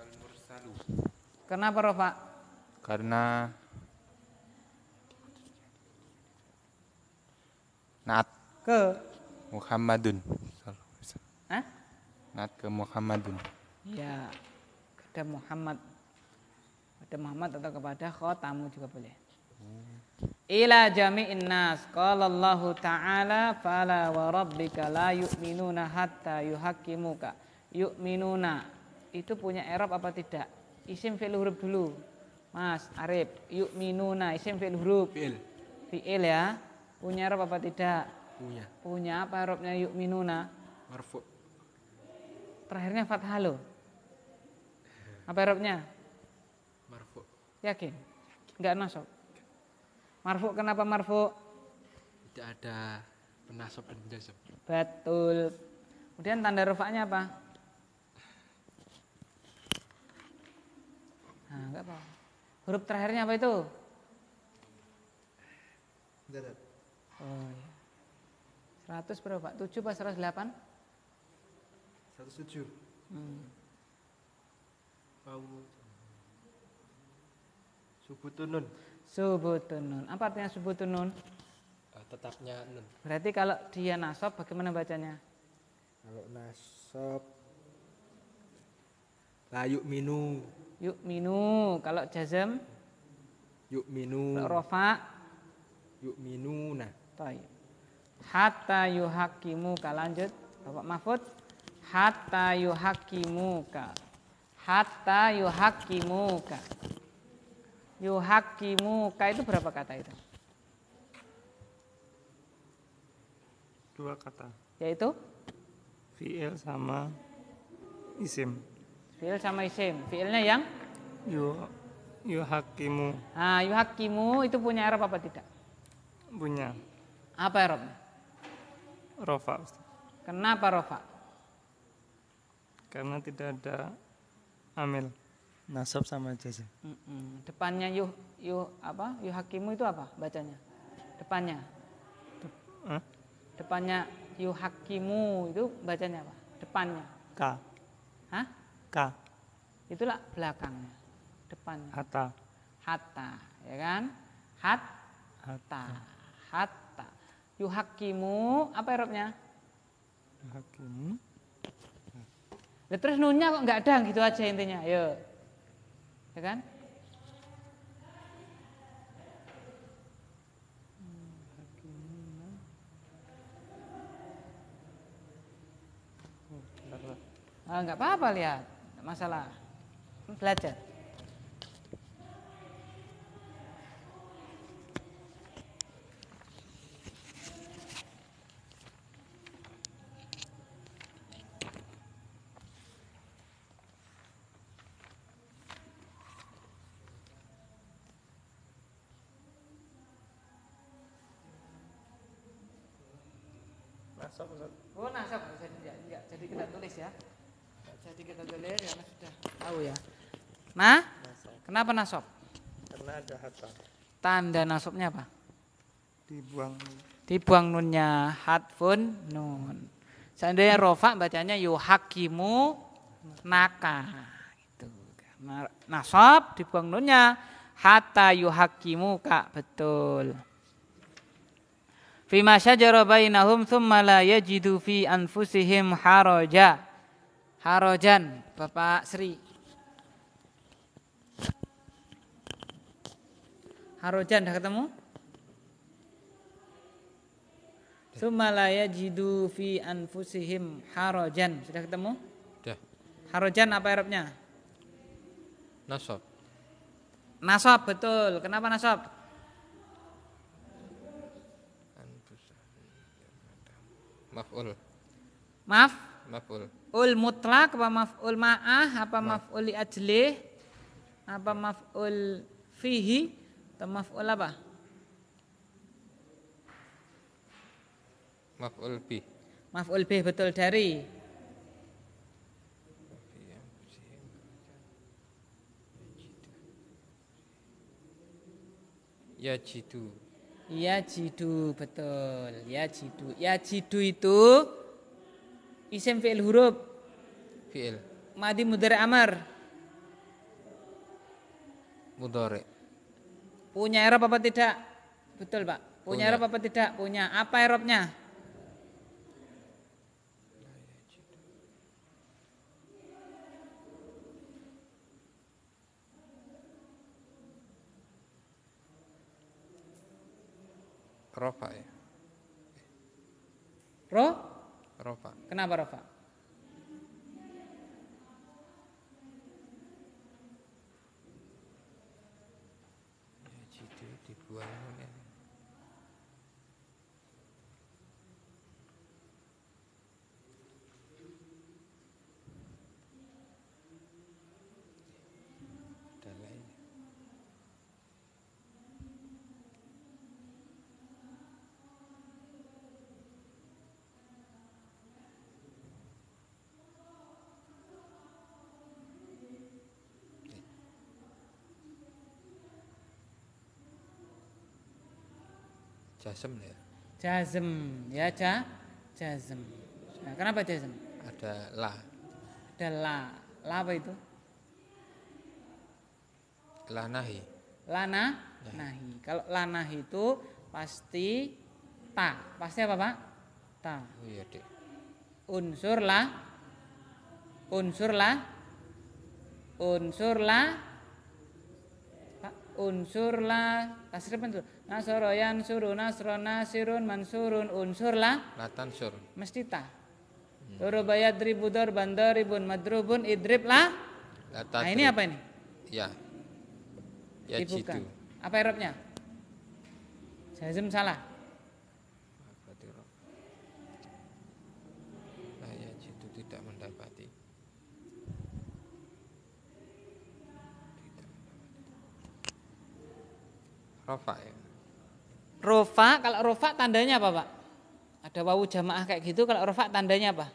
Al mursalu. Kenapa Rafa? Karena naat ke Muhammadun. Hah? Nat ke Muhammadun. Ya, kepada Muhammad. Kepada Muhammad atau kepada khotamu juga boleh. Ila jami'in nas. Qala Allah ta'ala fala wa rabbika la yu'minuna hatta yuhakimuka. Yu'minuna. Itu punya Arab apa tidak? Isim fi'il huruf dulu. Mas, Arif. Yu'minuna. Isim fi'il huruf. Fi'il. Fi'il ya. Punya Arab apa tidak? punya punya apa harapnya yuk minuna marfu terakhirnya fathah lo apa harapnya ya marfu yakin nggak nasab marfu kenapa marfu tidak ada penasab dan jazam betul kemudian tanda rufanya apa nah enggak apa huruf terakhirnya apa itu Oh, iya. 100 berapa Pak? 7 pas 108? 107. Hmm. Pau. Subutunun. Subutunun. Apa artinya subutunun? Uh, tetapnya nun. Berarti kalau dia nasab bagaimana bacanya? Kalau nasab La yuk minu. Yuk minu. Kalau jazam? Yuk minu. rofa? Yuk minu nah. Baik hatta yuhakimuka lanjut Bapak Mahfud hatta yuhakimuka hatta yuhakimuka yuhakimuka itu berapa kata itu dua kata yaitu fiil sama isim fiil sama isim fiilnya yang yu yuhakimu ah yuhakimu itu punya Arab apa tidak punya apa Arabnya rofa. Kenapa rofa? Karena tidak ada amil. Nasab sama jazim. Mm Depannya yuh yuh apa? Yuh hakimu itu apa bacanya? Depannya. De huh? Depannya yuh hakimu itu bacanya apa? Depannya. K. Hah? K. Itulah belakangnya. Depannya. Hatta. Hatta, ya kan? Hat. Hatta. Hatta. Yuhakimu, apa Eropnya? Yuhakimu. Nah, terus nunnya kok nggak ada gitu aja intinya, yuk. Ya kan? Enggak ah, apa-apa lihat, masalah belajar. Nah, kenapa nasab? Karena ada hatta. Tanda nasabnya apa? Dibuang. Dibuang nunnya hatfun nun. Seandainya rofa bacanya yuhakimu naka. Itu. nasab dibuang nunnya hatta yuhakimu kak betul. Fima syajara bainahum thumma la yajidu fi anfusihim haraja. Harajan, Bapak Sri. Harojan dah ketemu? Sumalaya jidu fi anfusihim harojan. Sudah ketemu? Sudah. Harojan apa Arabnya? Nasab. Nasab betul. Kenapa nasab? Maf'ul. Maf? Maf'ul. Ul mutlak apa maf'ul ma'ah apa maf'ul li ajlih apa maf'ul fihi? Atau maf'ul apa? Maf'ul bi. Maf'ul bi betul dari. Ya jidu. Ya jidu betul. Ya jidu. Ya jidu itu isim fi'il huruf. Fi'il. Madi mudhari amar. Mudhari. Punya Eropa apa tidak? Betul Pak. Punya, Punya. Eropa apa tidak? Punya. Apa Eropnya? Rofa ya. Ro? Rofa. Kenapa Rofa? Jazm ya. Jazm ya ja jazm. Nah, kenapa jazm? Ada la. Ada la. La apa itu? lanahi Lana ya. nahi. Kalau lanahi itu pasti ta. Pasti apa, Pak? Ta. Oh iya, Dek. Unsur la unsur la unsur la unsur la tasrif itu Nasoro suru nasro nasirun mansurun latan sur mesti ta hmm. Uruba yadribu darban madrubun idrib lah nah ini apa ini ya ya Dibuka. jitu apa Eropnya jazm salah nah, ya, tidak mendapati Rafa ya Rofa, kalau rofa tandanya apa Pak? Ada wawu jamaah kayak gitu, kalau rofa tandanya apa?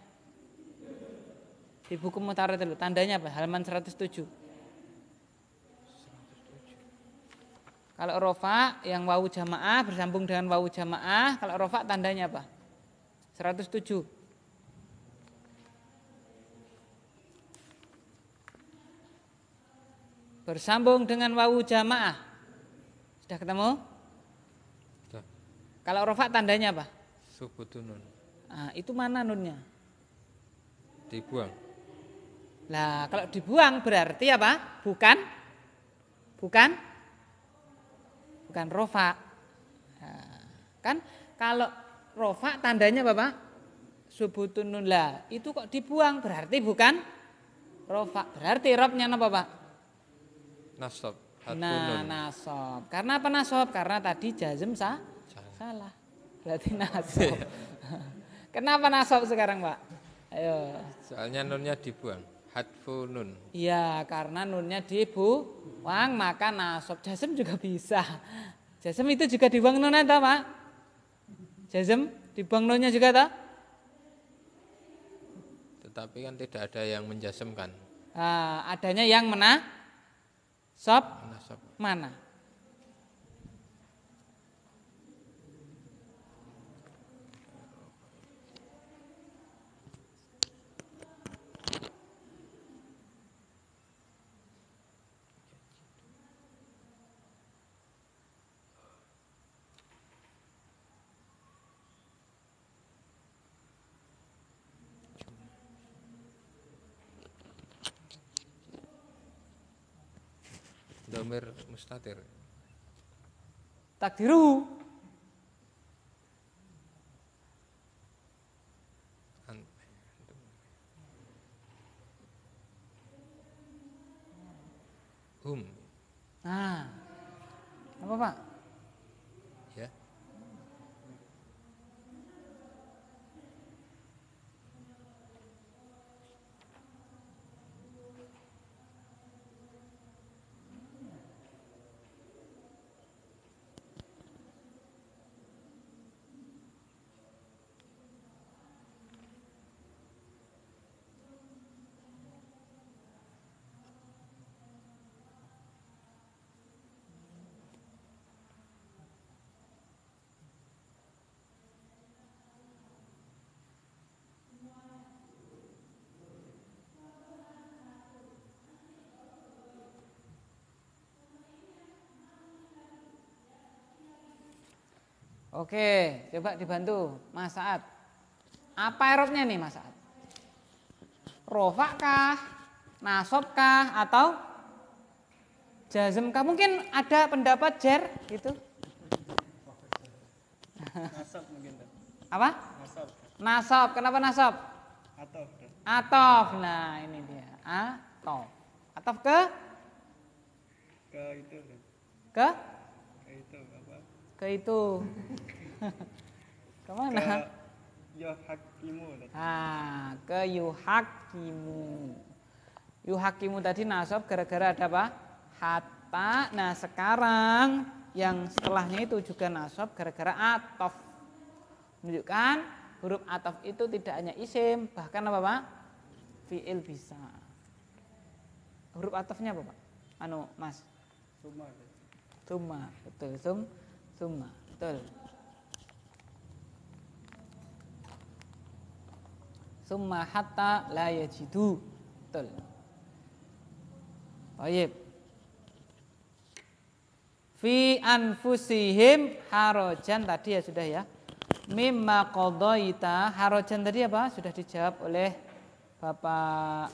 Di buku mutara dulu, tandanya apa? Halaman 107. 107. Kalau rofa yang wawu jamaah bersambung dengan wawu jamaah, kalau rofa tandanya apa? 107. bersambung dengan wawu jamaah. Sudah ketemu? Kalau rofa tandanya apa? Subutunun. Nah, itu mana nunnya? Dibuang. Lah, kalau dibuang berarti apa? Bukan bukan bukan rofa. Nah, kan kalau rofa tandanya Bapak subutun nun lah. Itu kok dibuang berarti bukan rofa. Berarti robnya apa, Pak? Nasab. Nah, nasab. Karena apa nasab? Karena tadi jazm sah Salah. Berarti nasab. Kenapa nasab sekarang, Pak? Ayo. Soalnya nunnya dibuang. Hatfu nun. Iya, karena nunnya dibuang maka nasab. Jasem juga bisa. Jasem itu juga dibuang nunnya tak, Pak? Jasem dibuang nunnya juga tak? Tetapi kan tidak ada yang menjasemkan. Uh, adanya yang menang sob, mana? domir mustatir Takdiru. hum nah apa pak Oke, coba dibantu Mas Saat. Apa erotnya nih Mas Saat? Rofak kah? Nasob kah? Atau jazm kah? Mungkin ada pendapat jer gitu. Nasob mungkin. Apa? Nasob. Nasob. Kenapa nasob? Atof. Atof. Nah, ini dia. Atof. Atof ke? Ke itu. Ke? ke itu kemana ke yuhakimu ah ke yuhakimu yuhakimu tadi nasab gara-gara ada apa hatta nah sekarang yang setelahnya itu juga nasab gara-gara atof menunjukkan huruf atof itu tidak hanya isim bahkan apa pak fiil bisa huruf atofnya apa pak anu mas Suma. Suma, betul. Sum Summa. Betul. Summa hatta la yajidu. Betul. Baik. Fi anfusihim harojan tadi ya sudah ya. Mimma qadaita harojan tadi apa? Sudah dijawab oleh Bapak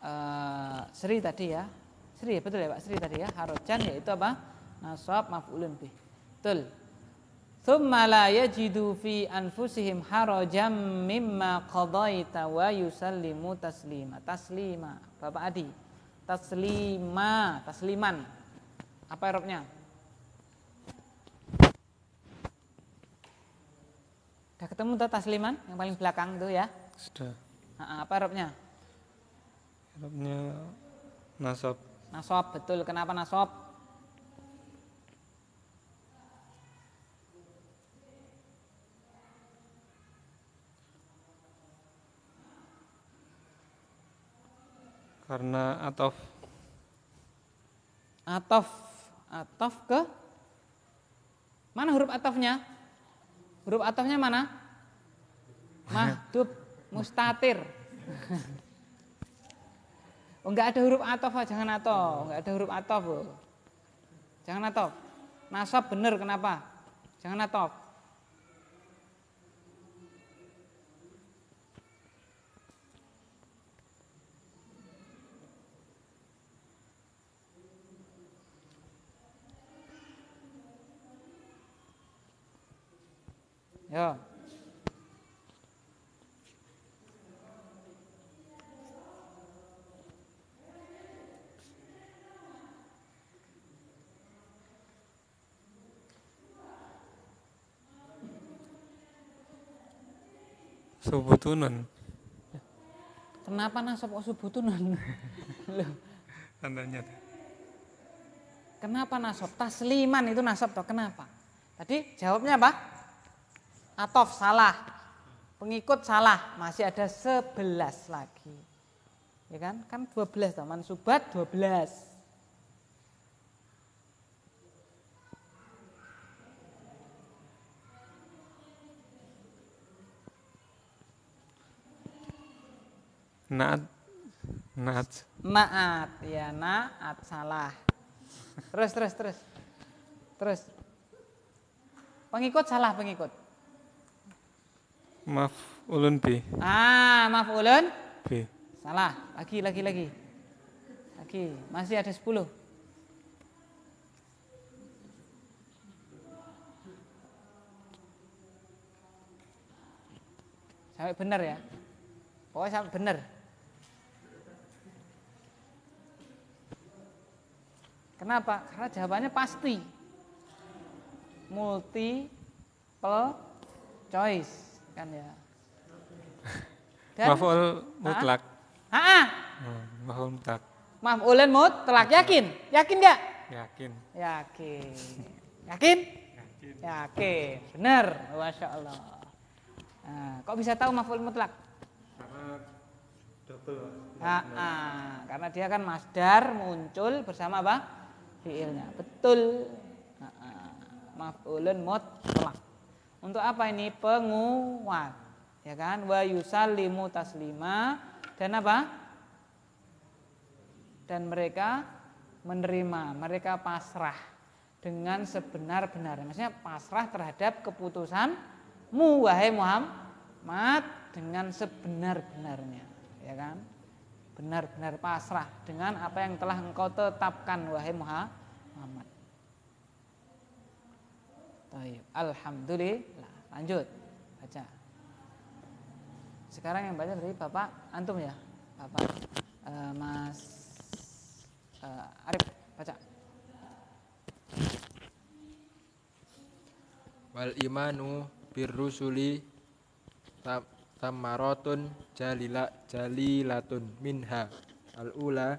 uh, Sri tadi ya. Sri betul ya Pak Sri tadi ya. Harojan yaitu apa? Nasab maf'ulun bih. Betul. Thumma la yajidu fi anfusihim harajam mimma qadaita wa yusallimu taslima. Taslima. Bapak Adi. Taslima. Tasliman. Apa eropnya? Sudah ketemu tuh tasliman yang paling belakang tuh ya? Sudah. apa eropnya? Eropnya nasab. Nasab, betul. Kenapa nasab? karena atof atof atof ke mana huruf atofnya huruf atofnya mana mahdub mustatir oh, enggak ada huruf atof jangan atof enggak ada huruf atof jangan atof nasab bener kenapa jangan atof Ya. subutunan. Kenapa nasab kok subutunan? Tandanya. Kenapa nasab? Tasliman itu nasab toh. Kenapa? Tadi jawabnya apa? Atof salah, pengikut salah, masih ada sebelas lagi. Ya kan? Kan belas, teman subat dua belas. Naat Naat Naat ya naat salah Terus terus terus Terus Pengikut salah pengikut Maaf ulun bi. Ah, ulun. B. Salah. Lagi, lagi, lagi. Lagi. Masih ada sepuluh. Sampai benar ya. Pokoknya sampai benar. Kenapa? Karena jawabannya pasti. Multiple choice kan ya. maf'ul ah, ah. mutlak. Ah, ah. Hmm, maf'ul mutlak. Maf'ulan mutlak yakin? Yakin nggak? Yakin. Yakin. Yakin? Yakin. Yakin. Benar. Masya Allah. Nah, kok bisa tahu maf'ul mutlak? Karena double. Ah, ah, karena dia kan masdar muncul bersama apa? Fiilnya. Betul. Ah, ah. Maf'ulun mutlak. Untuk apa ini? Penguat. Ya kan? Wa yusallimu taslima dan apa? Dan mereka menerima, mereka pasrah dengan sebenar-benarnya. Maksudnya pasrah terhadap keputusanmu wahai Muhammad dengan sebenar-benarnya, ya kan? Benar-benar pasrah dengan apa yang telah engkau tetapkan wahai Muhammad. Alhamdulillah. Lanjut, baca. Sekarang yang baca berarti Bapak antum ya, Bapak uh, Mas uh, Arif baca. Wal imanu birrusuli tamaratun jalila jalilatun minha al ula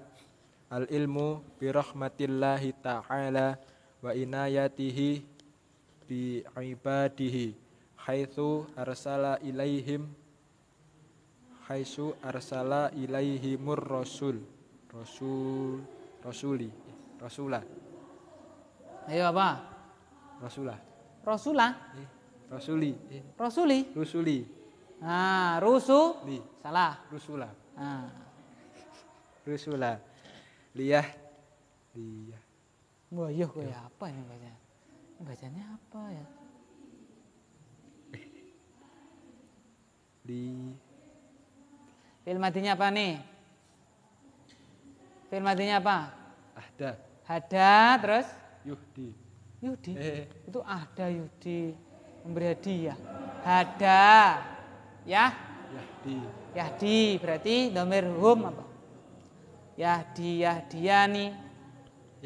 al ilmu birahmatillahi ta'ala wa inayatihi bi ibadihi haitsu arsala ilaihim haitsu arsala ilaihimur rasul rasul rasuli rasulah. ayo apa Rasulah. Rasulah. Eh, rasuli eh, rasuli rusuli ah rusu Li. salah Rusulah. ah rusulah liyah liyah Wah, iya, iya. apa ya bacanya? Bacanya apa ya? Li. Fi'il madinya apa nih? Film madinya apa? ada ada terus? Yudi. Yudi. Eh. Itu ada Yudi memberi hadiah. ada Ya? Yahdi. Yahdi berarti domir hum apa? Yahdi Yahdiani.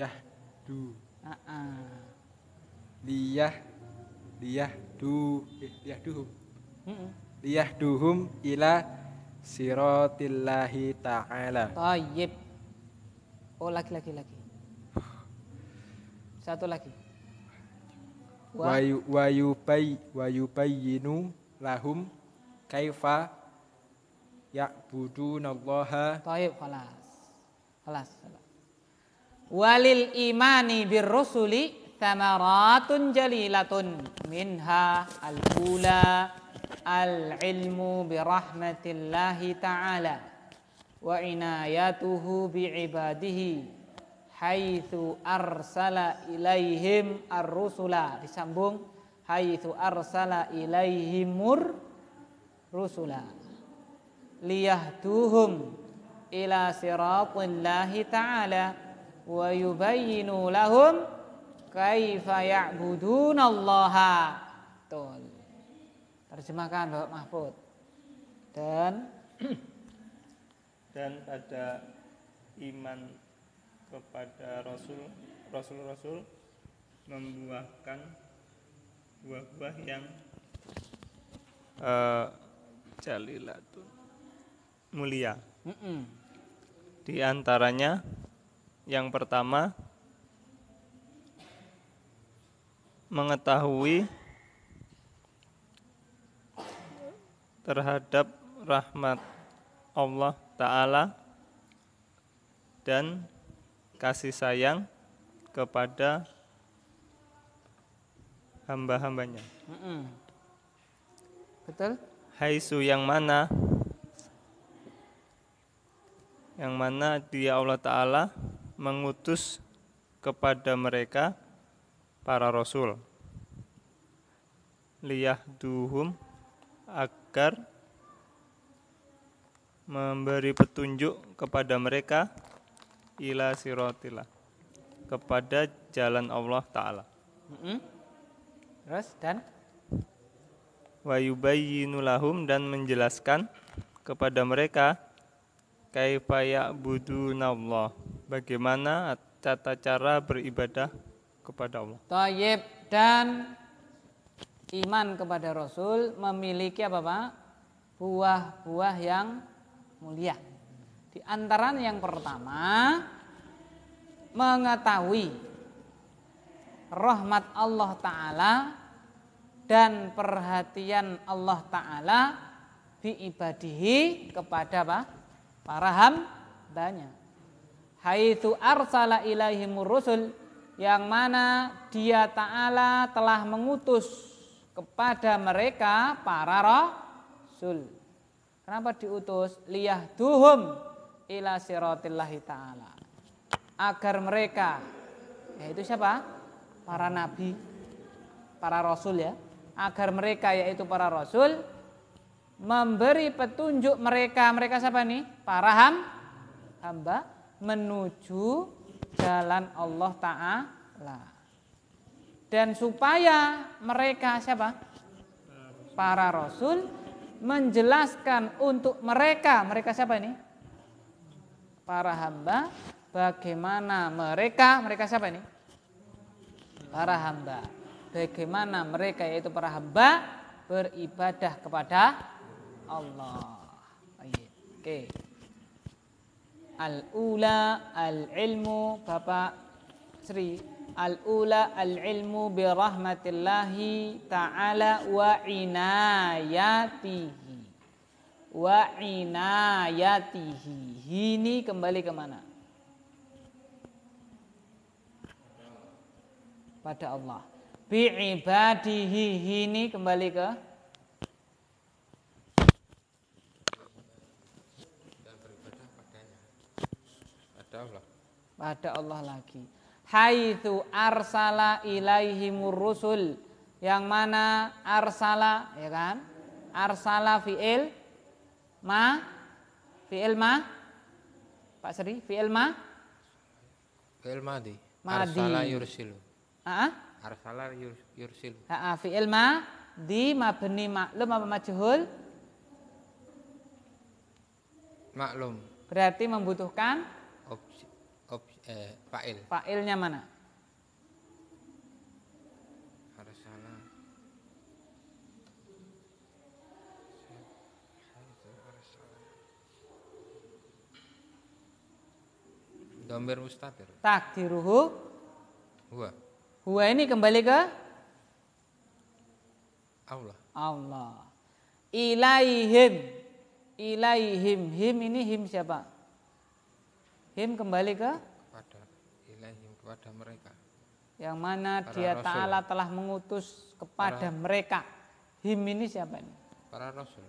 Yahdu. Uh -uh. dia du. Eh, du. Mm -mm liyahduhum ila siratillahi ta'ala. Tayyib. Oh lagi lagi lagi. Satu lagi. Wayu wayubay wayubayyinu lahum kaifa ya'budunallaha. Tayyib khalas. Khalas. Walil imani birrusuli ثمرات جليلة منها الأولى العلم برحمة الله تعالى وعنايته بعباده حيث أرسل إليهم الرسل disambung حيث أرسل إليهم الرسل ليهدوهم إلى صراط الله تعالى ويبين لهم kaifa ya'budunallaha. Betul. Terjemahkan Bapak Mahfud. Dan dan pada iman kepada Rasul Rasul-Rasul membuahkan buah-buah yang uh, jalilatun mulia. Mm -mm. Di antaranya yang pertama mengetahui terhadap rahmat Allah Ta'ala dan kasih sayang kepada hamba-hambanya. mm Hai Betul? yang mana? Yang mana dia Allah Ta'ala mengutus kepada mereka para rasul liyah duhum agar memberi petunjuk kepada mereka ila sirotila kepada jalan Allah Ta'ala mm -hmm. terus dan wayubayinulahum dan menjelaskan kepada mereka kaifaya budunallah bagaimana tata cara beribadah kepada Allah. Taib dan iman kepada Rasul memiliki apa pak? Buah-buah yang mulia. Di antara yang pertama mengetahui rahmat Allah Taala dan perhatian Allah Taala biibadihi kepada apa? para hambanya. Haitsu arsala ilaihimur rusul yang mana dia ta'ala telah mengutus kepada mereka para rasul. Kenapa diutus? Liyah duhum ila sirotillahi ta'ala. Agar mereka, yaitu siapa? Para nabi, para rasul ya. Agar mereka yaitu para rasul memberi petunjuk mereka. Mereka siapa nih? Para ham, hamba menuju jalan Allah Ta'ala. Dan supaya mereka siapa? Para Rasul menjelaskan untuk mereka, mereka siapa ini? Para hamba, bagaimana mereka, mereka siapa ini? Para hamba. Bagaimana mereka yaitu para hamba beribadah kepada Allah. Oke. Okay al-ula al-ilmu Bapak Sri al-ula al-ilmu bi rahmatillahi ta'ala wa inayatihi wa inayatihi ini kembali kemana pada Allah bi ibadihi ini kembali ke pada Allah lagi. Haitsu arsala ilaihimur rusul. Yang mana arsala ya kan? Arsala fi'il ma fi'il ma Pak Seri fi'il ma fi'il madi. madi. Arsala yursilu. Heeh. Arsala yursilu. Heeh, fi'il ma di mabni maklum apa majhul? Maklum. Berarti membutuhkan eh, fa'il. Fa'ilnya mana? Harus sana. Domir mustatir. Takdiruhu. Hua. Hua ini kembali ke? Allah. Allah. Ilaihim. Ilaihim. Him ini him siapa? Him kembali ke? kepada mereka yang mana para dia rasul. Ta'ala telah mengutus kepada para, mereka him ini siapa ini? para rasul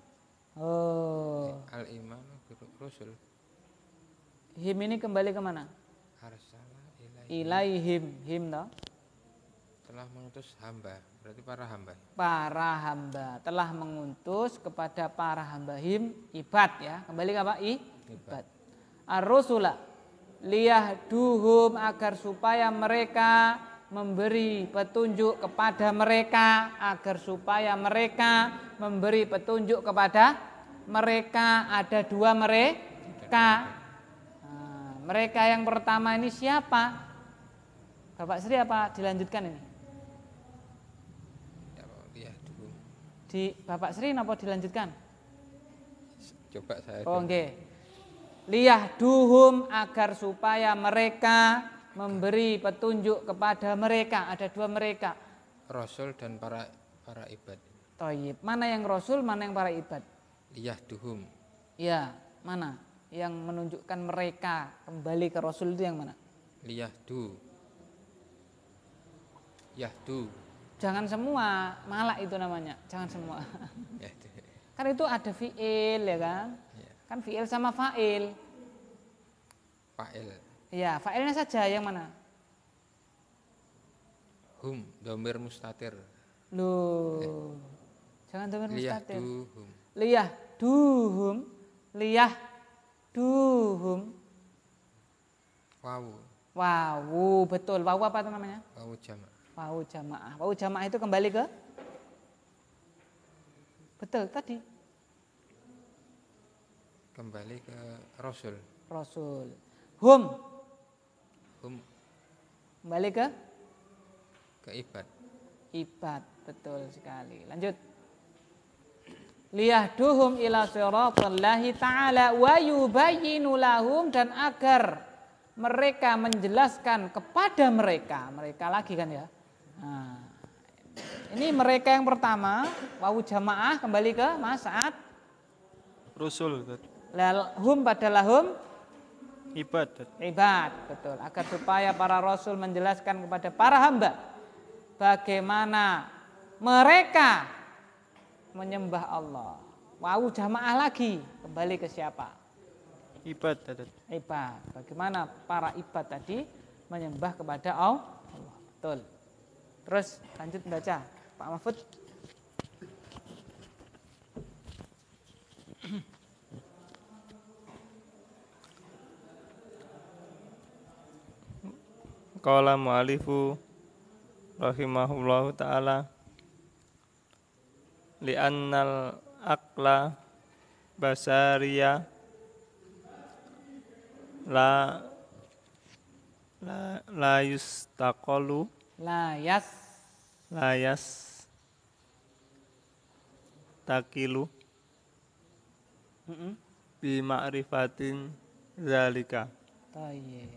oh al-iman rasul him ini kembali kemana? mana ilaihim him toh? telah mengutus hamba berarti para hamba para hamba telah mengutus kepada para hamba him ibad ya kembali ke apa? I? ibad ar rusulah liyah duhum agar supaya mereka memberi petunjuk kepada mereka agar supaya mereka memberi petunjuk kepada mereka ada dua mereka nah, mereka yang pertama ini siapa Bapak Sri apa dilanjutkan ini di Bapak Sri napa dilanjutkan coba saya oh, okay duhum agar supaya mereka memberi petunjuk kepada mereka. Ada dua mereka. Rasul dan para para ibad. Toyib. Mana yang Rasul, mana yang para ibad? duhum Ya, mana? Yang menunjukkan mereka kembali ke Rasul itu yang mana? Liyahdu. Yahdu. Jangan semua, malak itu namanya. Jangan semua. Karena Kan itu ada fiil ya kan? Kan fiil sama fa'il. Fa'il. Iya, fa'ilnya saja yang mana? Hum, domir mustatir. Loh. Eh. Jangan domir Liyah mustatir. Duhum. Liyah duhum. Liyah duhum. Wawu. Wawu, betul. Wawu apa itu namanya? Wawu jamaah. Wawu jamaah. Wawu jamaah itu kembali ke? Betul, tadi kembali ke Rasul. Rasul. Hum. Hum. Kembali ke? Ke ibad. Ibad, betul sekali. Lanjut. Liyahduhum ila siratallahi ta'ala wa yubayyinu lahum dan agar mereka menjelaskan kepada mereka. Mereka lagi kan ya. Nah, ini mereka yang pertama, wawu jamaah kembali ke Mas Rasul Rusul. Hum pada lahum ibadat. Ibad, betul. Agar supaya para rasul menjelaskan kepada para hamba bagaimana mereka menyembah Allah. Wau jamaah lagi kembali ke siapa? ibadat Ibad. Bagaimana para ibad tadi menyembah kepada Allah? Betul. Terus lanjut baca Pak Mahfud. Qala mu'alifu rahimahullahu ta'ala li'annal akla basaria la la la yustaqalu layas layas takilu mm -mm. bi zalika tayyib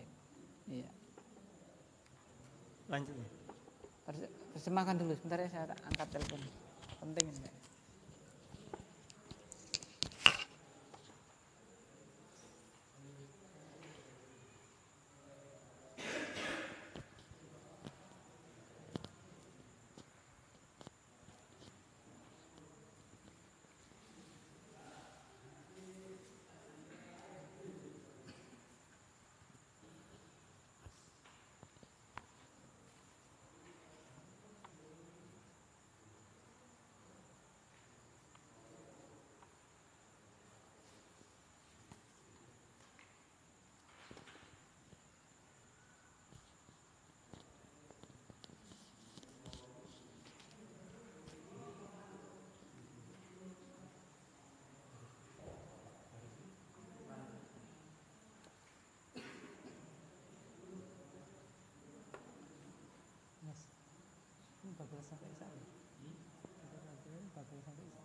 iya yeah lanjut ya terjemahkan dulu sebentar ya saya angkat telepon penting ini bagus sampai saat ini, Kita kan bakal sampai sana.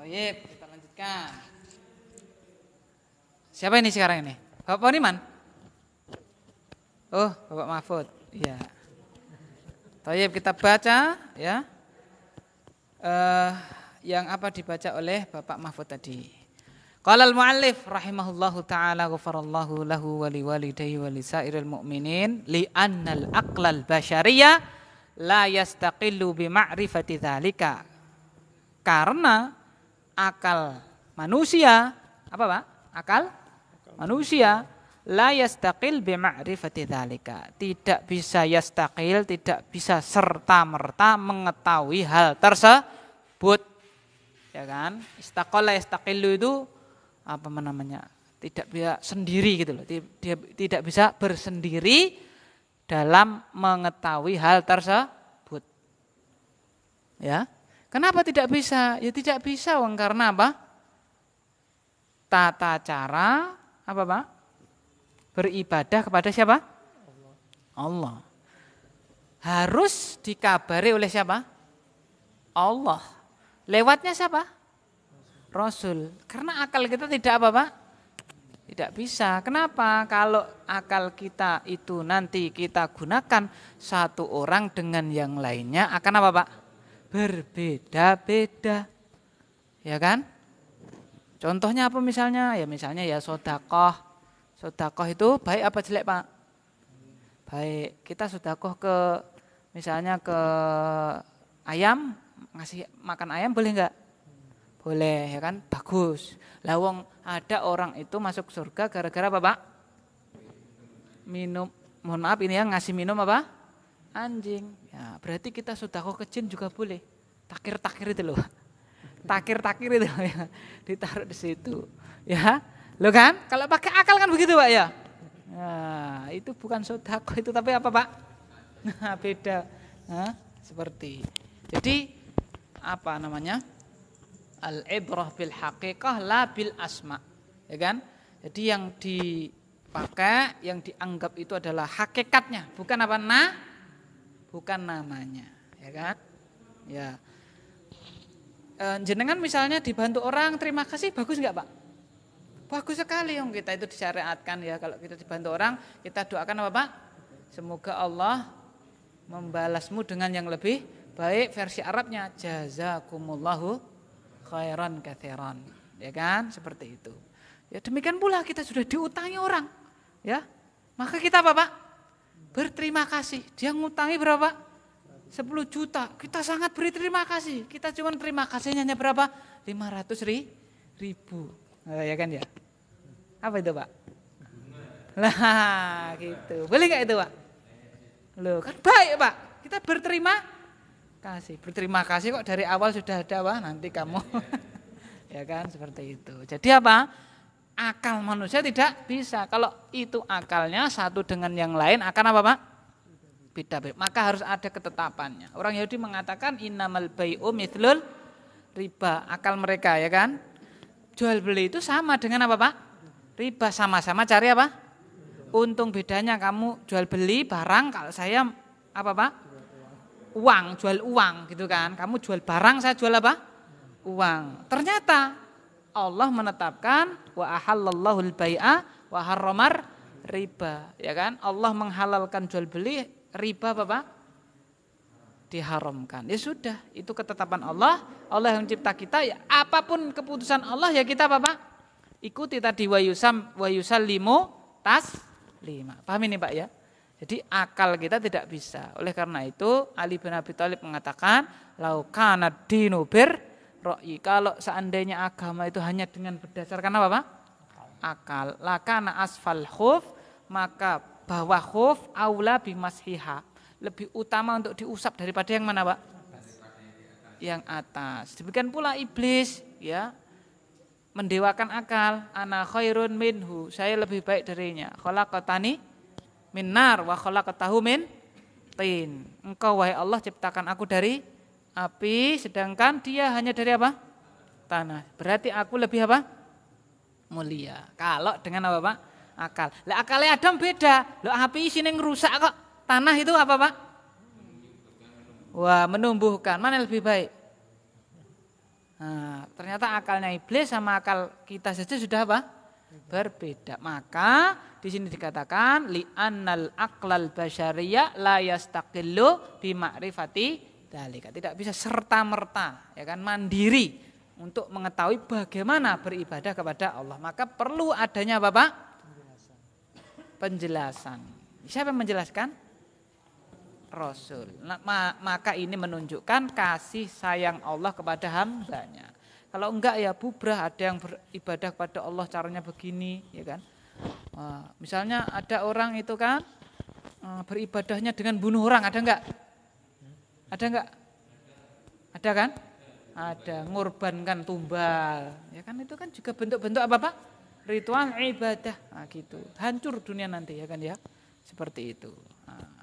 Toyib, kita lanjutkan. Siapa ini sekarang ini? Bapak Poniman? Oh, Bapak Mahfud. Iya. Toyib kita baca ya. Eh, yang apa dibaca oleh Bapak Mahfud tadi. Qala al-muallif rahimahullahu taala ghafarallahu lahu wa liwalidayhi wa sa'iril mu'minin li annal al basyariyah la yastaqillu bi ma'rifati dzalika. Karena akal manusia, apa Pak? Akal, manusia la yastaqil bi ma'rifati dzalika. Tidak bisa yastaqil, tidak bisa serta-merta mengetahui hal tersebut. Ya kan? istaqala yastaqilu itu apa namanya? Tidak bisa sendiri gitu loh. Dia tidak bisa bersendiri dalam mengetahui hal tersebut. Ya. Kenapa tidak bisa? Ya tidak bisa wong karena apa? Tata cara apa Pak? Beribadah kepada siapa? Allah. Allah. Harus dikabari oleh siapa? Allah. Lewatnya siapa? Rasul. Karena akal kita tidak apa Pak? Tidak bisa. Kenapa? Kalau akal kita itu nanti kita gunakan satu orang dengan yang lainnya akan apa Pak? berbeda-beda. Ya kan? Contohnya apa misalnya? Ya misalnya ya sodakoh. Sodakoh itu baik apa jelek Pak? Baik. Kita sodakoh ke misalnya ke ayam, ngasih makan ayam boleh enggak? Boleh ya kan? Bagus. Lawang ada orang itu masuk surga gara-gara apa Pak? Minum. Mohon maaf ini ya ngasih minum apa? anjing. Ya, berarti kita sudah kok kecil juga boleh. Takir-takir itu loh. Takir-takir itu loh ya. Ditaruh di situ. Ya, lo kan? Kalau pakai akal kan begitu Pak ya. Nah, itu bukan sodako itu tapi apa Pak? Nah, beda. Nah, seperti. Jadi apa namanya? Al ibrah bil haqiqah la bil asma. Ya kan? Jadi yang dipakai, yang dianggap itu adalah hakikatnya, bukan apa nah bukan namanya, ya kan? Ya. E, jenengan misalnya dibantu orang, terima kasih, bagus nggak Pak? Bagus sekali yang kita itu disyariatkan ya. Kalau kita dibantu orang, kita doakan apa Pak? Semoga Allah membalasmu dengan yang lebih baik versi Arabnya jazakumullahu khairan katsiran. Ya kan? Seperti itu. Ya demikian pula kita sudah diutangi orang. Ya. Maka kita apa Pak? berterima kasih. Dia ngutangi berapa? 10 juta. Kita sangat berterima kasih. Kita cuma terima kasihnya hanya berapa? 500 ri, ribu. Nah, ya kan ya? Apa itu Pak? Lah gitu. Boleh nggak itu Pak? Loh kan baik Pak. Kita berterima kasih. Berterima kasih kok dari awal sudah ada Pak. Nanti kamu. ya kan seperti itu. Jadi apa? akal manusia tidak bisa. Kalau itu akalnya satu dengan yang lain akan apa Pak? Beda, beda. Maka harus ada ketetapannya. Orang Yahudi mengatakan innamal bai'u mithlul riba. Akal mereka ya kan? Jual beli itu sama dengan apa Pak? Riba sama-sama cari apa? Untung bedanya kamu jual beli barang kalau saya apa Pak? Uang, jual uang gitu kan. Kamu jual barang, saya jual apa? Uang. Ternyata Allah menetapkan wa ahallallahu al-bai'a wa harramar riba, ya kan? Allah menghalalkan jual beli, riba Bapak diharamkan. Ya sudah, itu ketetapan Allah. Allah yang cipta kita ya apapun keputusan Allah ya kita Bapak ikuti tadi wa wa yusallimu tas lima. Paham ini Pak ya? Jadi akal kita tidak bisa. Oleh karena itu Ali bin Abi Thalib mengatakan laukana dinu ro'i. Kalau seandainya agama itu hanya dengan berdasarkan apa Pak? Akal. Lakana asfal khuf, maka bawah khuf aula bimashiha. Lebih utama untuk diusap daripada yang mana Pak? Yang atas. Demikian pula iblis ya mendewakan akal ana khairun minhu saya lebih baik darinya khalaqatani minar wah wa khalaqatahu min tin engkau wahai Allah ciptakan aku dari api, sedangkan dia hanya dari apa? Tanah. Berarti aku lebih apa? Mulia. Kalau dengan apa Pak? Akal. Lah akalnya Adam beda. Lo api sini ngerusak kok. Tanah itu apa Pak? Wah menumbuhkan. Mana lebih baik? Nah, ternyata akalnya iblis sama akal kita saja sudah apa? Berbeda. Maka di sini dikatakan li'annal aqlal basyariyah la yastaqillu bi ma'rifati dalika. Tidak bisa serta-merta ya kan mandiri untuk mengetahui bagaimana beribadah kepada Allah. Maka perlu adanya Bapak penjelasan. Siapa yang menjelaskan? Rasul. Nah, maka ini menunjukkan kasih sayang Allah kepada hambanya. Kalau enggak ya bubrah ada yang beribadah kepada Allah caranya begini ya kan. Misalnya ada orang itu kan eh, beribadahnya dengan bunuh orang ada enggak? Ada enggak? Ada kan? Ada ngorbankan tumbal. Ya kan itu kan juga bentuk-bentuk apa Pak? Ritual ibadah. Nah, gitu. Hancur dunia nanti ya kan ya. Seperti itu. Nah.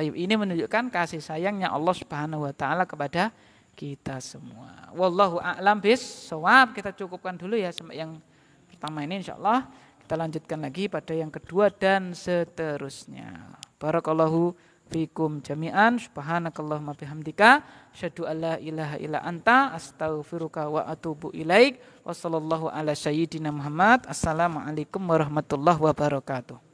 ini menunjukkan kasih sayangnya Allah Subhanahu wa taala kepada kita semua. Wallahu a'lam bis sawab. Kita cukupkan dulu ya sama yang pertama ini insyaallah kita lanjutkan lagi pada yang kedua dan seterusnya. Barakallahu fikum jami'an subhanakallahumma bihamdika syadu alla ilaha illa anta astaghfiruka wa atubu ilaik wa sallallahu ala sayyidina Muhammad assalamualaikum warahmatullahi wabarakatuh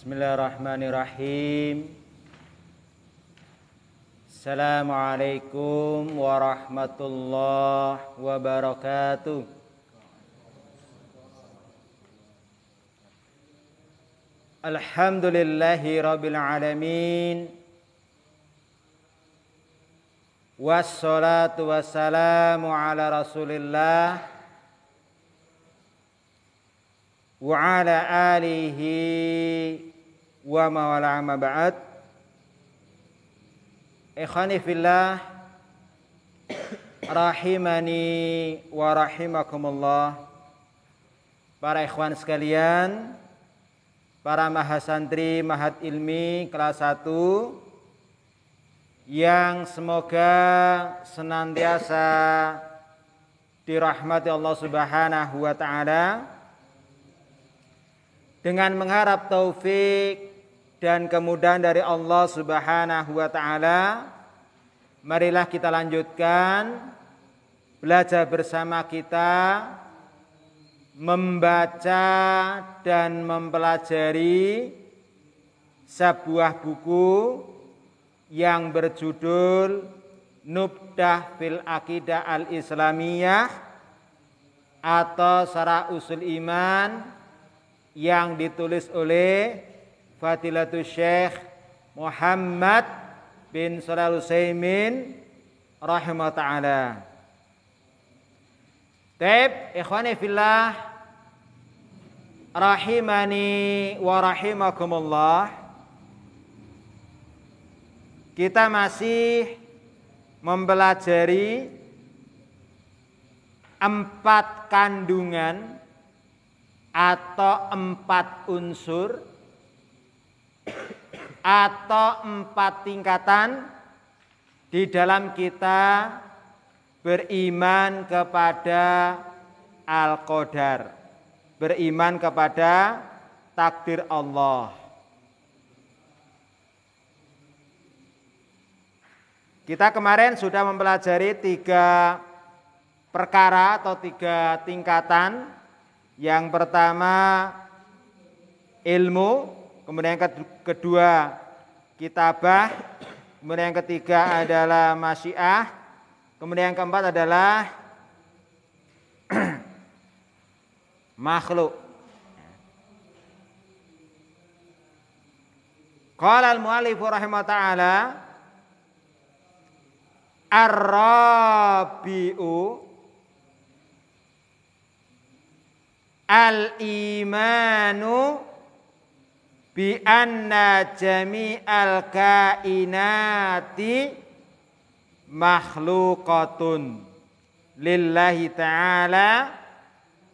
Bismillahirrahmanirrahim. Assalamualaikum warahmatullahi wabarakatuh. Alhamdulillahi rabbil alamin. Wassalatu wassalamu ala Rasulillah wa ala alihi wa mawala amma ba'd ikhwani fillah rahimani wa rahimakumullah para ikhwan sekalian para mahasantri mahat ilmi kelas 1 yang semoga senantiasa dirahmati Allah Subhanahu wa taala dengan mengharap taufik dan kemudahan dari Allah Subhanahu wa taala. Marilah kita lanjutkan belajar bersama kita membaca dan mempelajari sebuah buku yang berjudul Nubdah fil Aqidah al-Islamiyah atau Sarah Usul Iman yang ditulis oleh Fadilatul Syekh Muhammad bin Shalal Utsaimin rahimah ta'ala. Taib, ikhwani fillah, rahimani wa rahimakumullah. Kita masih mempelajari empat kandungan atau empat unsur atau empat tingkatan di dalam kita beriman kepada Al-Qadar, beriman kepada takdir Allah. Kita kemarin sudah mempelajari tiga perkara atau tiga tingkatan yang pertama ilmu, kemudian yang kedua kitabah, kemudian yang ketiga adalah masyiah, kemudian yang keempat adalah makhluk. Qala al-mu'allifu rahimah ta'ala Ar-rabi'u al-imanu bi anna al kainati makhluqatun lillahi ta'ala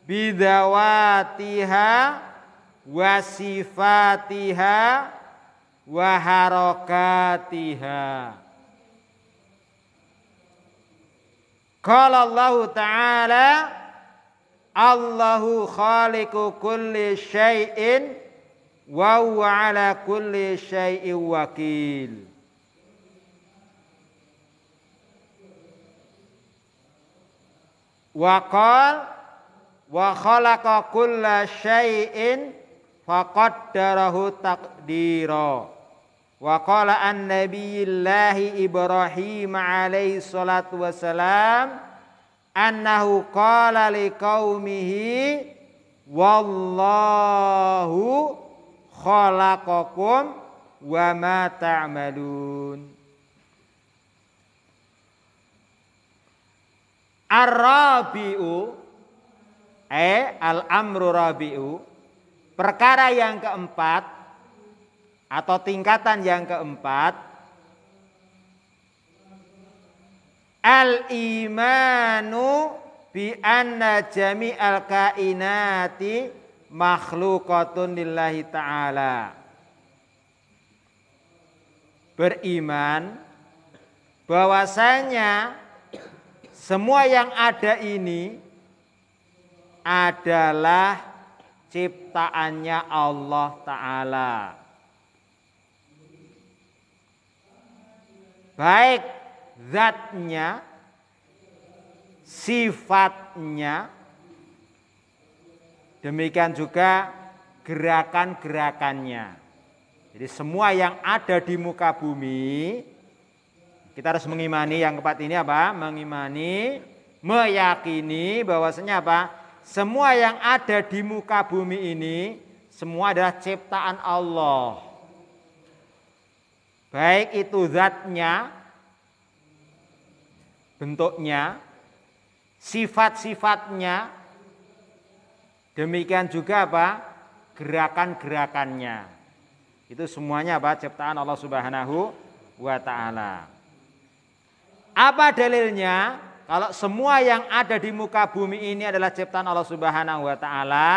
bidawatiha wasifatiha waharokatiha. Qala Allah Ta'ala Allahu khaliqu kulli syai'in wa huwa ala kulli syai'in wakil. Wa qal wa khalaqa kulla syai'in faqaddarahu taqdira. Wa qala an nabiyyillahi Ibrahim alaihi salatu wassalam annahu qala liqaumihi wallahu khalaqakum wa ma ta'malun Arabi'u eh al-amru rabi'u perkara yang keempat atau tingkatan yang keempat al imanu bi anna al kainati makhlukatun lillahi ta'ala beriman bahwasanya semua yang ada ini adalah ciptaannya Allah taala baik zatnya, sifatnya, demikian juga gerakan-gerakannya. Jadi semua yang ada di muka bumi, kita harus mengimani yang keempat ini apa? Mengimani, meyakini bahwasanya apa? Semua yang ada di muka bumi ini semua adalah ciptaan Allah. Baik itu zatnya, bentuknya, sifat-sifatnya, demikian juga apa? gerakan-gerakannya. Itu semuanya apa? ciptaan Allah Subhanahu wa taala. Apa dalilnya? Kalau semua yang ada di muka bumi ini adalah ciptaan Allah Subhanahu wa taala,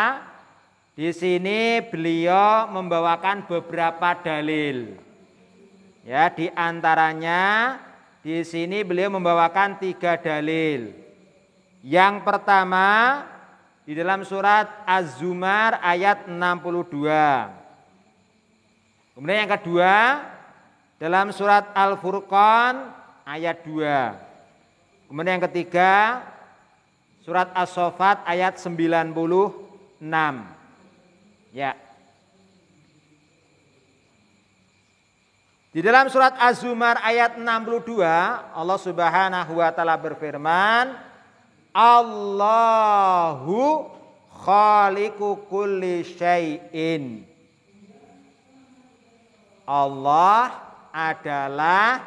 di sini beliau membawakan beberapa dalil. Ya, di antaranya di sini beliau membawakan tiga dalil. Yang pertama di dalam surat Az-Zumar ayat 62. Kemudian yang kedua dalam surat Al-Furqan ayat 2. Kemudian yang ketiga surat As-Sofat ayat 96. Ya, Di dalam surat Az-Zumar ayat 62 Allah Subhanahu wa taala berfirman Allahu khaliqu kulli syai'in Allah adalah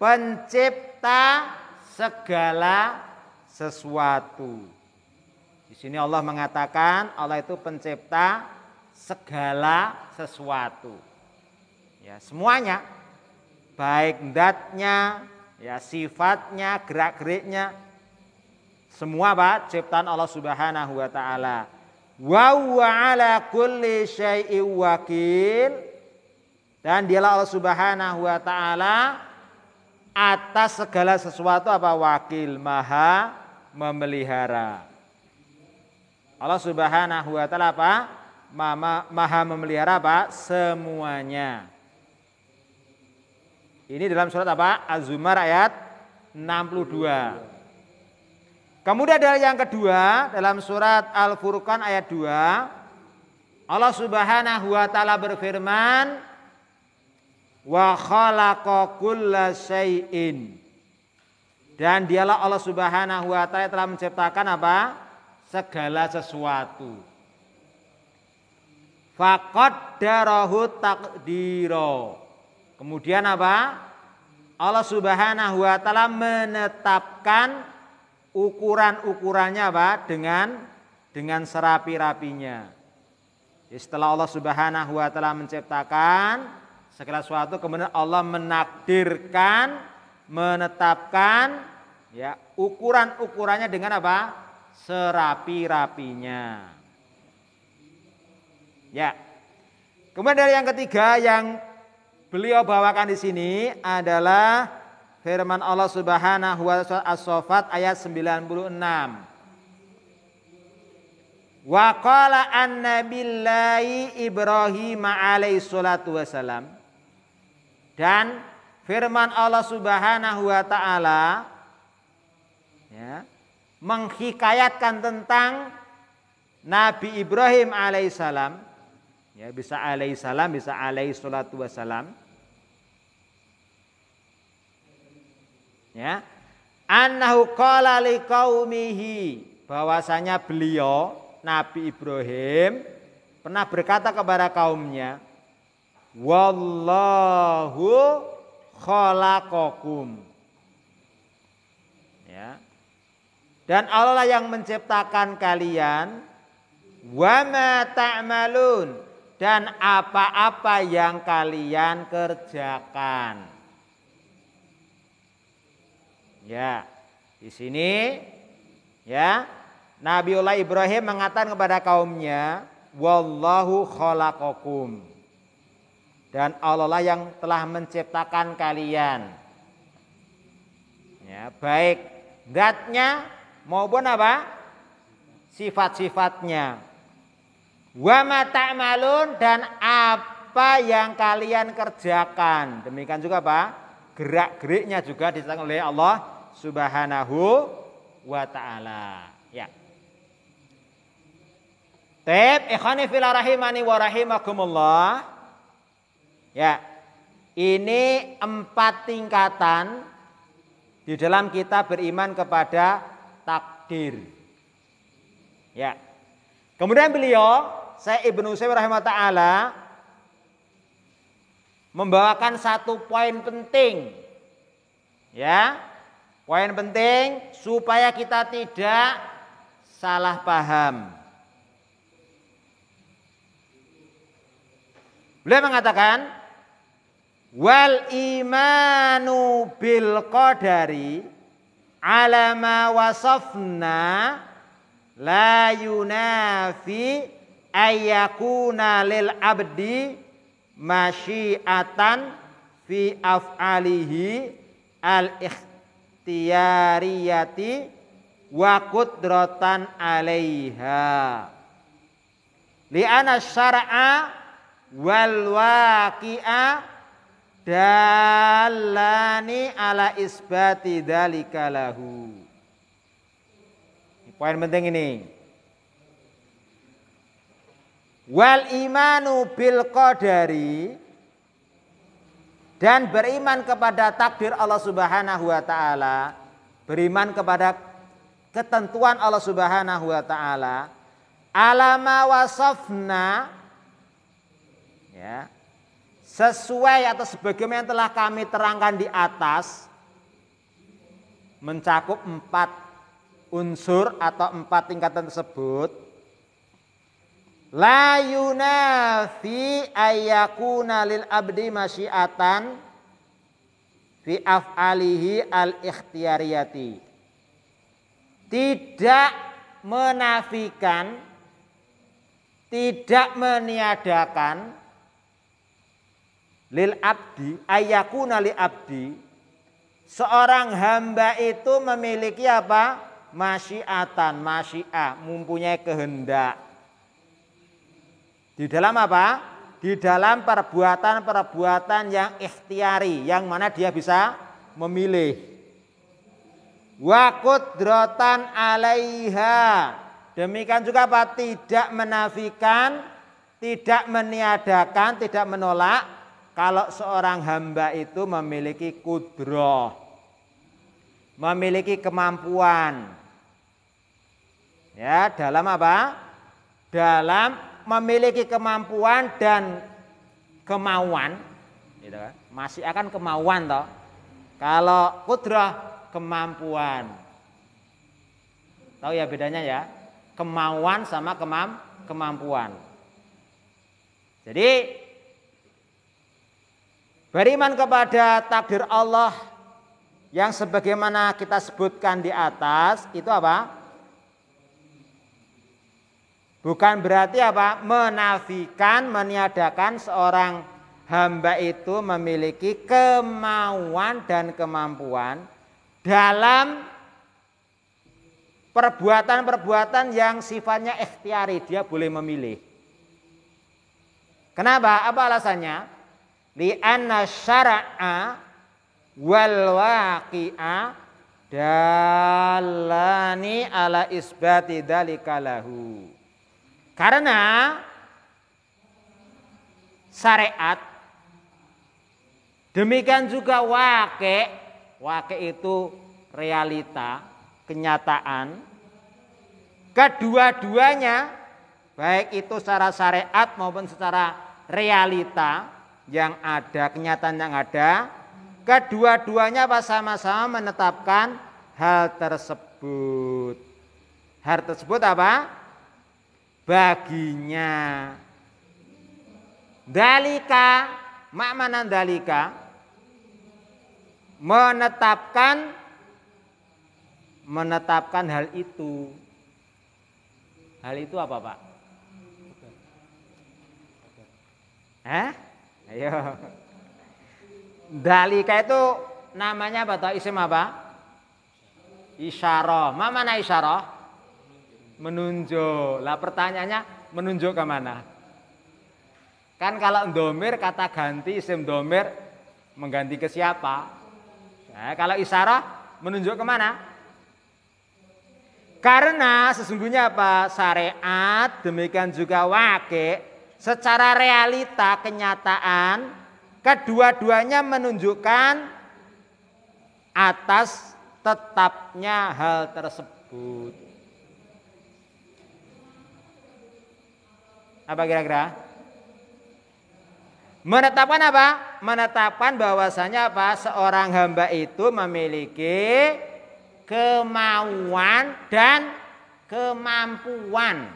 pencipta segala sesuatu. Di sini Allah mengatakan Allah itu pencipta segala sesuatu. Ya, semuanya baik datnya, ya sifatnya, gerak-geriknya semua Pak ciptaan Allah Subhanahu wa taala. Wa ala kulli syaii wakil dan dialah Allah Subhanahu wa taala atas segala sesuatu apa wakil maha memelihara. Allah Subhanahu wa taala apa? Mama, maha memelihara apa? Semuanya. Ini dalam surat apa? Az-Zumar ayat 62. Kemudian ada yang kedua dalam surat Al-Furqan ayat 2. Allah Subhanahu wa taala berfirman, "Wa khalaqa kulla syai'in." Dan dialah Allah Subhanahu wa taala telah menciptakan apa? segala sesuatu. Faqaddarahu taqdiro. Kemudian apa? Allah Subhanahu wa taala menetapkan ukuran-ukurannya apa? dengan dengan serapi-rapinya. setelah Allah Subhanahu wa taala menciptakan segala sesuatu kemudian Allah menakdirkan, menetapkan ya ukuran-ukurannya dengan apa? serapi-rapinya. Ya. Kemudian dari yang ketiga yang beliau bawakan di sini adalah firman Allah Subhanahu wa taala As-Saffat ayat 96. Wa qala annabillahi Ibrahim alaihi salatu wasalam. Dan firman Allah Subhanahu wa taala ya, menghikayatkan tentang Nabi Ibrahim alaihissalam ya bisa alaihissalam bisa alaihi salatu wasalam ya annahu qala liqaumihi bahwasanya beliau Nabi Ibrahim pernah berkata kepada kaumnya wallahu khalaqakum ya dan Allah lah yang menciptakan kalian wa ma ta'malun dan apa-apa yang kalian kerjakan Ya. Di sini ya Nabiullah Ibrahim mengatakan kepada kaumnya, "Wallahu khalaqakum." Dan Allah lah yang telah menciptakan kalian. Ya, baik zatnya maupun apa? sifat-sifatnya. Wa malun dan apa yang kalian kerjakan. Demikian juga pak Gerak-geriknya juga ditentukan oleh Allah Subhanahu wa taala. Ya. Taib ikhwani fil rahimani wa rahimakumullah. Ya. Ini empat tingkatan di dalam kita beriman kepada takdir. Ya. Kemudian beliau, saya Ibnu Sa'id rahimah taala membawakan satu poin penting. Ya. Poin penting supaya kita tidak salah paham. Beliau mengatakan wal imanu bil qadari ala ma wasafna la yunafi ayakuna lil abdi masyiatan fi af'alihi al ikh ikhtiyariyati wa kudrotan alaiha li'ana syara'a wal waqi'a dalani ala isbati dalika lahu poin penting ini wal imanu bil qadari dan beriman kepada takdir Allah Subhanahu wa taala, beriman kepada ketentuan Allah Subhanahu wa taala, alama wasafna ya, sesuai atau sebagaimana yang telah kami terangkan di atas mencakup empat unsur atau empat tingkatan tersebut La yunafi ayyakuna lil abdi masyiatan fi af'alihi al ikhtiyariyati. Tidak menafikan, tidak meniadakan lil abdi ayyakuna lil abdi seorang hamba itu memiliki apa? masyiatan, masyiah, mempunyai kehendak di dalam apa? Di dalam perbuatan-perbuatan yang ikhtiari, yang mana dia bisa memilih. Wa qudratan alaiha. Demikian juga apa? Tidak menafikan, tidak meniadakan, tidak menolak kalau seorang hamba itu memiliki kudroh, memiliki kemampuan, ya dalam apa dalam memiliki kemampuan dan kemauan gitu kan masih akan kemauan toh kalau kudrah kemampuan tahu ya bedanya ya kemauan sama kemam kemampuan jadi beriman kepada takdir Allah yang sebagaimana kita sebutkan di atas itu apa Bukan berarti apa? Menafikan, meniadakan seorang hamba itu memiliki kemauan dan kemampuan dalam perbuatan-perbuatan yang sifatnya ikhtiari, dia boleh memilih. Kenapa? Apa alasannya? Di syara'a wal waqi'a dalani ala isbati dalikalahu. Karena syariat demikian juga wake wake itu realita kenyataan kedua-duanya baik itu secara syariat maupun secara realita yang ada kenyataan yang ada kedua-duanya sama-sama menetapkan hal tersebut hal tersebut apa baginya. Dalika, makmanan dalika menetapkan menetapkan hal itu. Hal itu apa, Pak? Hah? Ayo. Dalika itu namanya apa? Isim apa? Isyarah. Mama mana isyarah? menunjuk. Lah pertanyaannya menunjuk ke mana? Kan kalau domir kata ganti isim domir mengganti ke siapa? Nah, kalau isyarah menunjuk ke mana? Karena sesungguhnya apa? Syariat demikian juga wake secara realita kenyataan kedua-duanya menunjukkan atas tetapnya hal tersebut. Apa kira-kira? Menetapkan apa? Menetapkan bahwasanya apa? Seorang hamba itu memiliki kemauan dan kemampuan.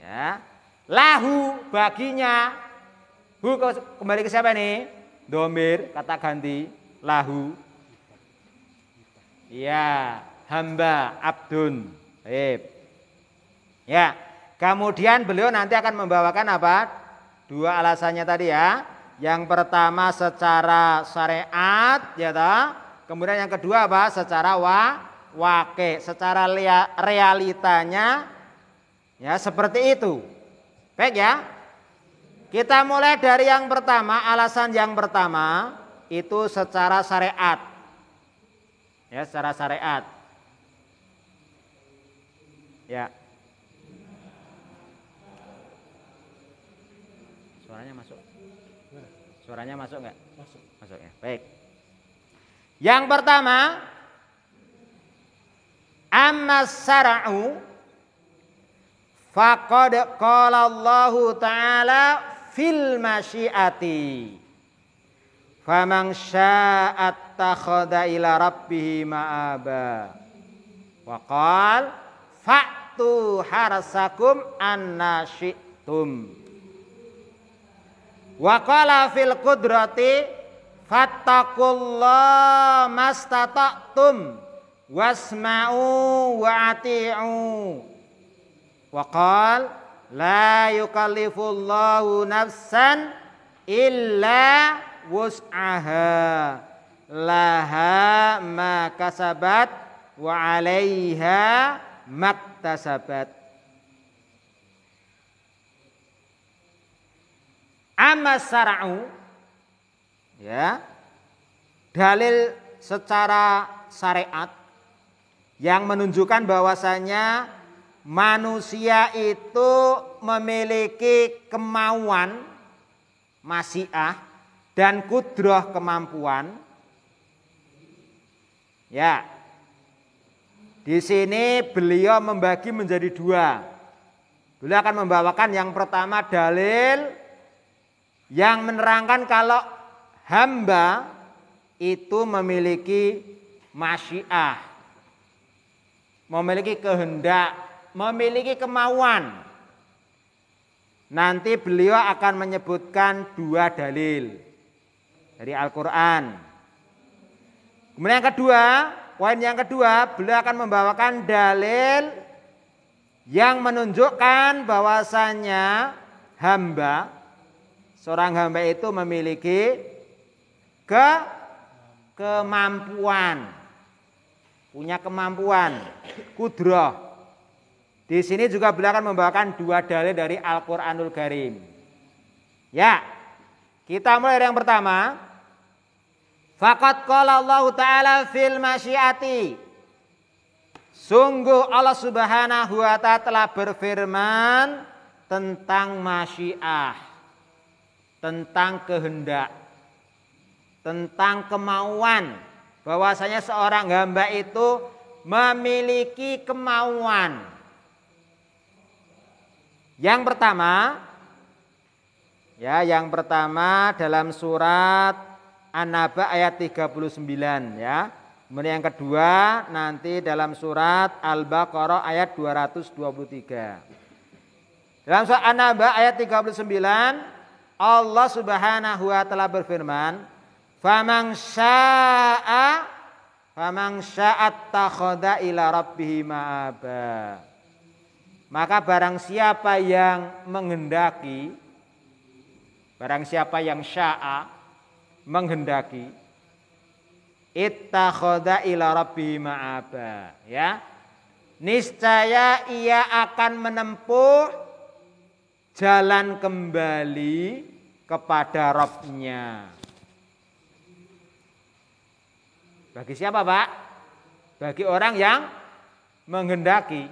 Ya. Lahu baginya. Hu kembali ke siapa nih? Domir kata ganti lahu. Ya, hamba abdun. Baik. Ya. Kemudian beliau nanti akan membawakan apa? Dua alasannya tadi ya. Yang pertama secara syariat ya toh. Kemudian yang kedua apa? Secara wa wake, secara realitanya ya seperti itu. Baik ya. Kita mulai dari yang pertama, alasan yang pertama itu secara syariat. Ya, secara syariat. Ya. Suaranya masuk nggak? Masuk. Masuk ya. Baik. Yang pertama, amma fakod faqad qala Allah taala fil masyiati faman syaa'a takhadha ila rabbih ma'aba wa qala fa'tu harasakum annasyi'tum. syi'tum Wa qala fil qudrati fattaqullaha mastata'tum wasma'u wa ati'u. Wa qala la yukallifullahu nafsan illa wus'aha laha ma kasabat wa 'alaiha maktasabat amasara'u sara'u ya dalil secara syariat yang menunjukkan bahwasanya manusia itu memiliki kemauan masiah dan kudroh kemampuan ya di sini beliau membagi menjadi dua beliau akan membawakan yang pertama dalil yang menerangkan kalau hamba itu memiliki masyiah, memiliki kehendak, memiliki kemauan. Nanti beliau akan menyebutkan dua dalil dari Al-Quran. Kemudian yang kedua, poin yang kedua, beliau akan membawakan dalil yang menunjukkan bahwasannya hamba Seorang hamba itu memiliki ke kemampuan. Punya kemampuan, kudroh. Di sini juga beliau akan membawakan dua dalil dari Al-Qur'anul Karim. Ya. Kita mulai dari yang pertama. Fakat qala Allah taala fil masyiati. Sungguh Allah Subhanahu wa taala telah berfirman tentang masyiah tentang kehendak, tentang kemauan. Bahwasanya seorang hamba itu memiliki kemauan. Yang pertama, ya, yang pertama dalam surat An-Naba ayat 39 ya. Kemudian yang kedua nanti dalam surat Al-Baqarah ayat 223. Dalam surat An-Naba ayat 39 Allah Subhanahu wa taala berfirman, "Faman syaa'a faman syaa'at takhadha ila rabbih ma'aba." Maka barang siapa yang menghendaki barang siapa yang syaa'a menghendaki ittakhadha ila rabbih ma'aba, ya. Niscaya ia akan menempuh jalan kembali kepada Robnya. Bagi siapa Pak? Bagi orang yang menghendaki.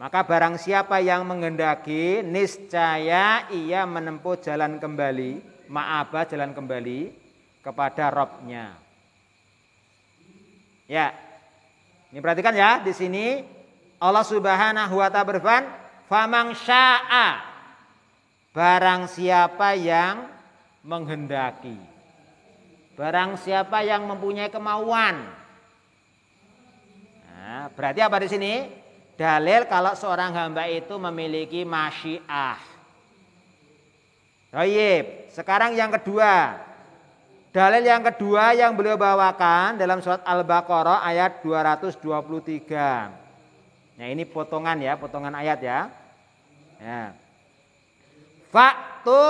Maka barang siapa yang menghendaki, niscaya ia menempuh jalan kembali, ma'aba jalan kembali kepada Robnya. Ya, ini perhatikan ya di sini Allah Subhanahu wa taala berfirman Famang sya'a barang siapa yang menghendaki. Barang siapa yang mempunyai kemauan. Nah, berarti apa di sini? Dalil kalau seorang hamba itu memiliki masyiah. Toyib. Sekarang yang kedua. Dalil yang kedua yang beliau bawakan dalam surat Al-Baqarah ayat 223. Nah ini potongan ya, potongan ayat ya. ya. Faktu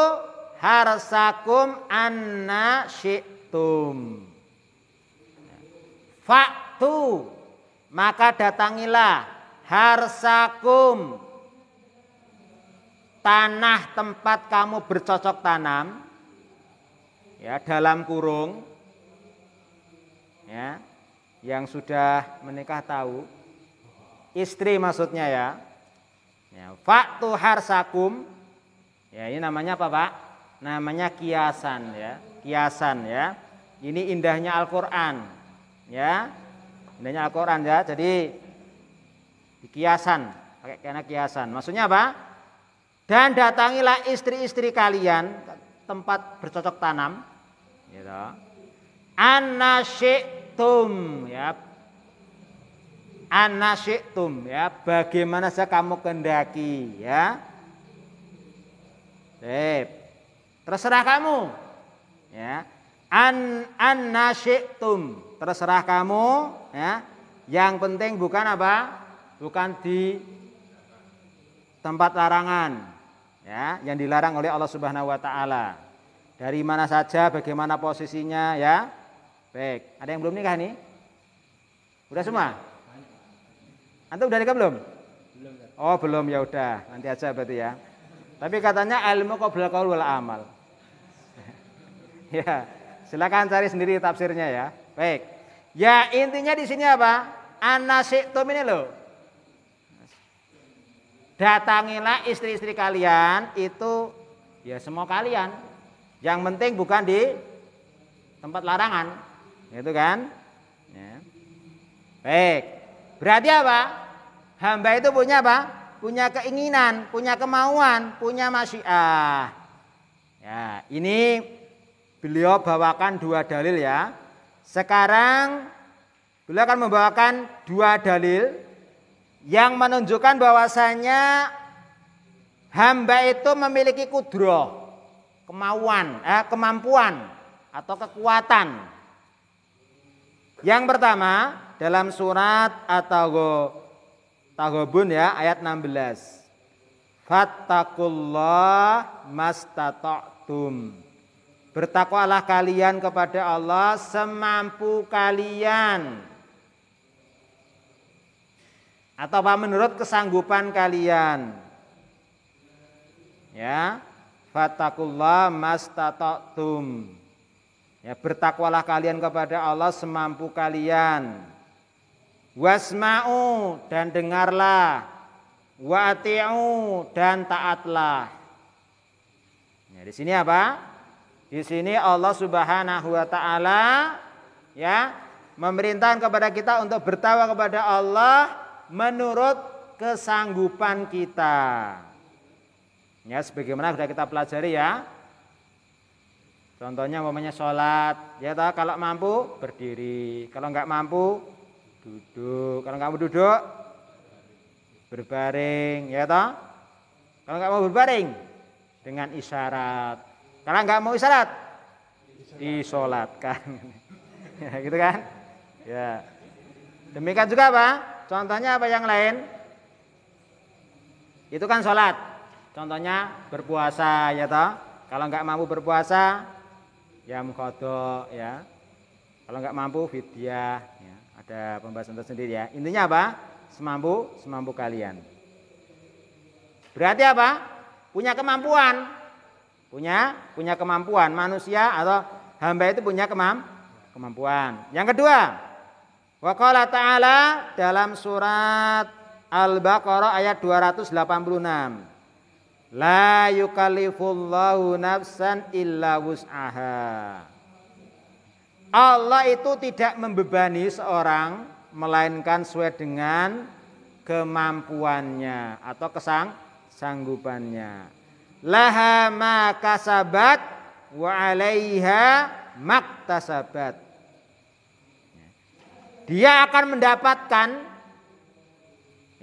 harsakum anna syi'tum. Faktu maka datangilah harsakum tanah tempat kamu bercocok tanam ya dalam kurung ya yang sudah menikah tahu istri maksudnya ya. Ya, faktu harsakum. Ya, ini namanya apa, Pak? Namanya kiasan ya. Kiasan ya. Ini indahnya Al-Qur'an. Ya. Indahnya Al-Qur'an ya. Jadi kiasan, pakai karena kiasan. Maksudnya apa? Dan datangilah istri-istri kalian tempat bercocok tanam gitu. tum ya anasyiktum ya bagaimana saya kamu kendaki ya Sip. terserah kamu ya an anasyiktum terserah kamu ya yang penting bukan apa bukan di tempat larangan ya yang dilarang oleh Allah Subhanahu wa taala dari mana saja bagaimana posisinya ya baik ada yang belum nikah nih udah semua Antum udah nikah belum? Belum. Oh, belum ya udah, nanti aja berarti ya. Tapi katanya ilmu kok belakang wal amal. ya, silakan cari sendiri tafsirnya ya. Baik. Ya, intinya di sini apa? Anasiktum ini loh. Datangilah istri-istri kalian itu ya semua kalian. Yang penting bukan di tempat larangan, itu kan? Ya. Baik. Berarti apa? Hamba itu punya apa? Punya keinginan, punya kemauan, punya masyiah. Ya, ini beliau bawakan dua dalil ya. Sekarang beliau akan membawakan dua dalil yang menunjukkan bahwasanya hamba itu memiliki kudroh, kemauan, eh, kemampuan atau kekuatan. Yang pertama, dalam surat At-Taghabun ya ayat 16. Fattakullah mastata'tum. Bertakwalah kalian kepada Allah semampu kalian. Atau apa menurut kesanggupan kalian. Ya, fattakullah mastata'tum. Ya, bertakwalah kalian kepada Allah semampu kalian. Wasma'u dan dengarlah. Wa'ati'u dan taatlah. Ya, di sini apa? Di sini Allah Subhanahu wa taala ya memerintahkan kepada kita untuk bertawa kepada Allah menurut kesanggupan kita. Ya, sebagaimana sudah kita pelajari ya. Contohnya umpamanya sholat, ya toh, kalau mampu berdiri, kalau nggak mampu Duduk. Kalau kamu duduk berbaring, ya toh? Kalau nggak mau berbaring dengan isyarat. Kalau nggak mau isyarat disolatkan. ya, gitu kan? Ya. Demikian juga apa? Contohnya apa yang lain? Itu kan sholat. Contohnya berpuasa ya toh. Kalau nggak mampu berpuasa ya mukhodo, ya. Kalau nggak mampu fidyah ya. Ada pembahasan tersendiri ya. Intinya apa? Semampu semampu kalian. Berarti apa? Punya kemampuan. Punya punya kemampuan manusia atau hamba itu punya kemam, kemampuan. Yang kedua, waqala ta'ala dalam surat Al-Baqarah ayat 286. La yukallifullahu nafsan illa wus'aha. Allah itu tidak membebani seorang melainkan sesuai dengan kemampuannya atau kesang sanggupannya. Laha ma kasabat wa alaiha maktasabat. Dia akan mendapatkan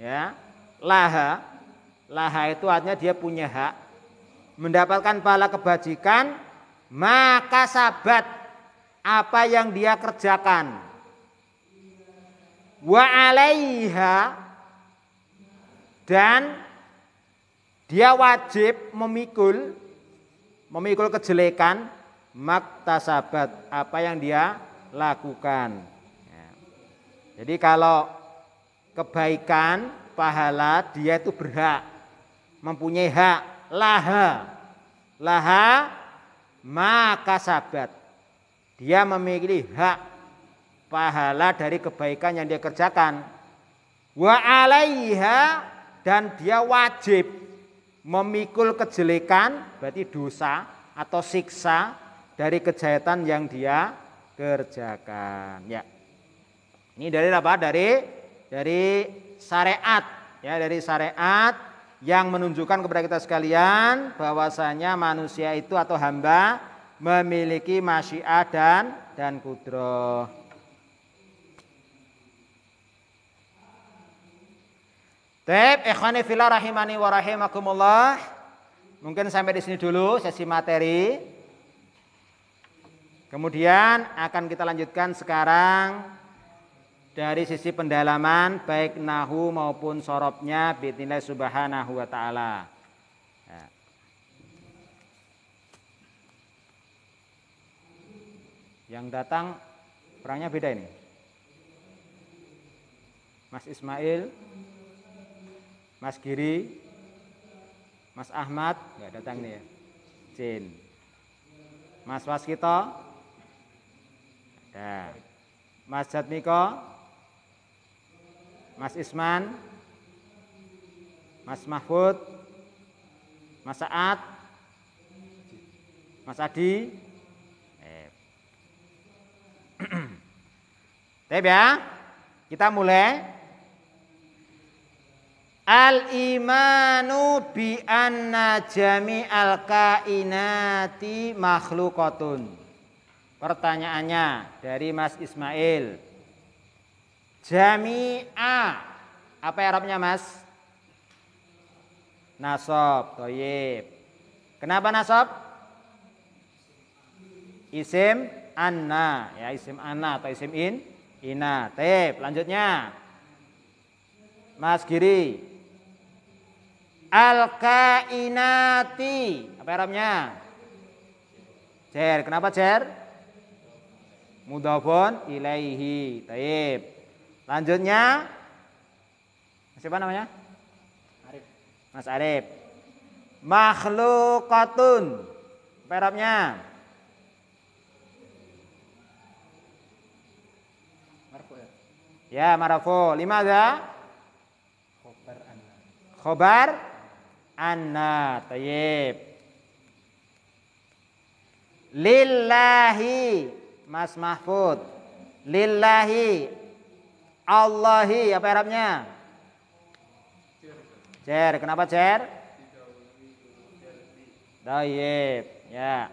ya, laha. Laha itu artinya dia punya hak mendapatkan pahala kebajikan maka sabat apa yang dia kerjakan. Wa alaiha dan dia wajib memikul memikul kejelekan maktasabat apa yang dia lakukan. Ya. Jadi kalau kebaikan, pahala dia itu berhak, mempunyai hak laha. Laha maka sabat dia memiliki hak pahala dari kebaikan yang dia kerjakan. Wa alaiha dan dia wajib memikul kejelekan berarti dosa atau siksa dari kejahatan yang dia kerjakan. Ya. Ini dari apa? Dari dari syariat ya, dari syariat yang menunjukkan kepada kita sekalian bahwasanya manusia itu atau hamba memiliki masyiah dan dan kudroh. Tep, ikhwani filah rahimani wa rahimakumullah. Mungkin sampai di sini dulu sesi materi. Kemudian akan kita lanjutkan sekarang dari sisi pendalaman baik nahu maupun sorobnya Bintilah subhanahu wa ta'ala. Yang datang perangnya beda ini. Mas Ismail, Mas Giri, Mas Ahmad, nggak datang nih ya. Jin. Mas Waskito, ada. Mas Jatmiko, Mas Isman, Mas Mahfud, Mas Saat, Mas Adi, Siap ya? Kita mulai. Al-imanu bi anna al kainati makhlukotun. Pertanyaannya dari Mas Ismail. Jami'a apa Arabnya Mas? Nasab, toyib. Kenapa nasab? Isim anna, ya isim anna atau isim in Ina. Tip, lanjutnya. Mas Giri. Al-kainati. Apa Arabnya? Jer. Kenapa jer? Mudafun ilaihi. Taib. Lanjutnya. Siapa namanya? Arif. Mas Arif. Makhlukatun. Apa Arabnya? Ya, Lima Limadza? Khobar anna. Khobar anna. Tayyib. Lillahi Mas Mahfud. Lillahi Allahi apa Arabnya? Cer. Kenapa cer? Tayyib. Ya.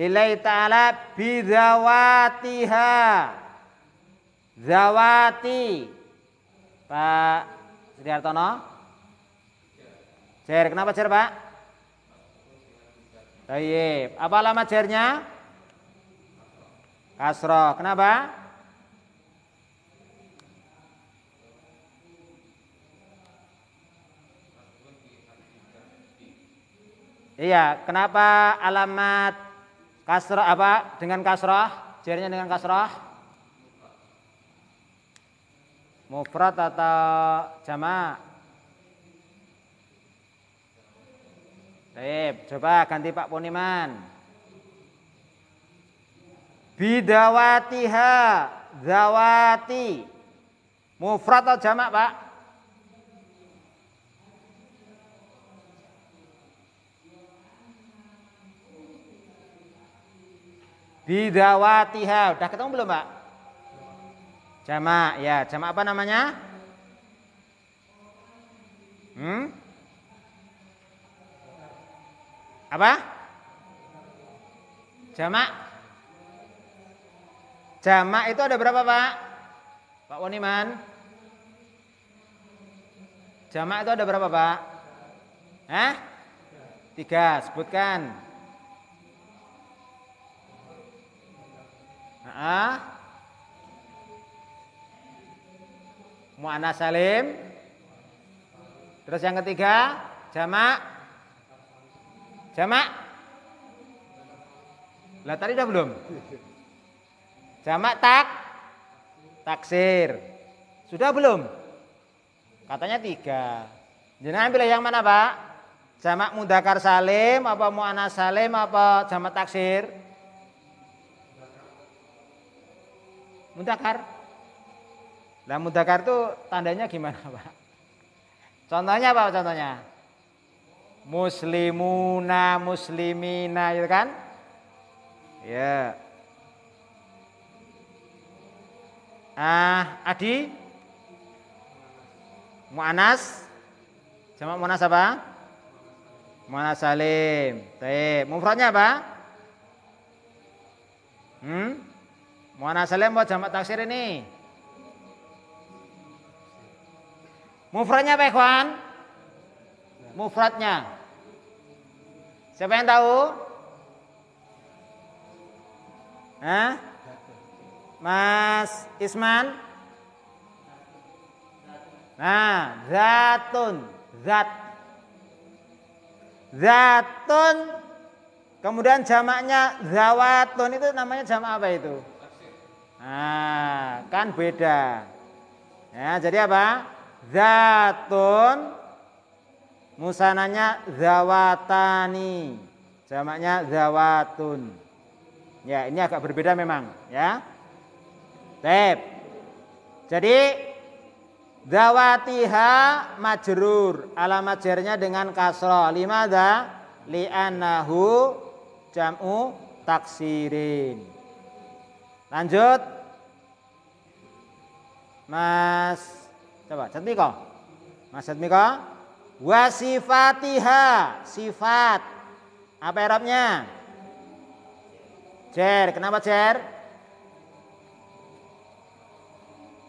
Lillahi ta'ala bidawatiha. Zawati. Pak Sri Hartono. Jer, kenapa jer Pak? Tayyib. Apa alamat jernya? Kasro, Kenapa? Iya, kenapa alamat kasroh apa dengan kasroh? Jernya dengan kasroh? Mufrad atau jamak? Baik, coba ganti Pak Poniman. Bidawatiha zawati. Mufrad atau jamak, Pak? Bidawatiha, udah ketemu belum, Pak? Jamak ya, jamak apa namanya? Hmm? Apa? Jamak. Jamak itu ada berapa, Pak? Pak Woniman? Jamak itu ada berapa, Pak? Hah? Tiga, sebutkan. Ah, Mu'ana salim. Terus yang ketiga, jamak jamak Lah tadi udah belum? Jamak tak taksir. Sudah belum? Katanya tiga. Jadi ambil yang mana, Pak? Jamak mudakar salim apa mu'ana salim apa jamak taksir? Mudakar. Nah mudakar itu tandanya gimana Pak? Contohnya apa contohnya? Muslimuna, muslimina itu kan? Ya. Ah, Adi? Mu'anas? Jamak Mu'anas apa? Mu'anas Salim. Baik, mufradnya apa? Hmm? Mu'anas Salim buat jamak taksir ini? Mufradnya apa ikhwan? Mufradnya. Siapa yang tahu? Hah? Mas Isman? Nah, zatun, zat. Zatun kemudian jamaknya zawatun itu namanya jamak apa itu? Nah, kan beda. Ya, jadi apa? zatun musananya zawatani jamaknya zawatun ya ini agak berbeda memang ya Tep. jadi zawatiha majrur alamat jernya dengan kasro lima dah li'annahu jam'u taksirin lanjut Mas Coba, cantik Miko. Mas Zat Miko. Wasifatiha, sifat. Apa Arabnya? Jer, kenapa jer?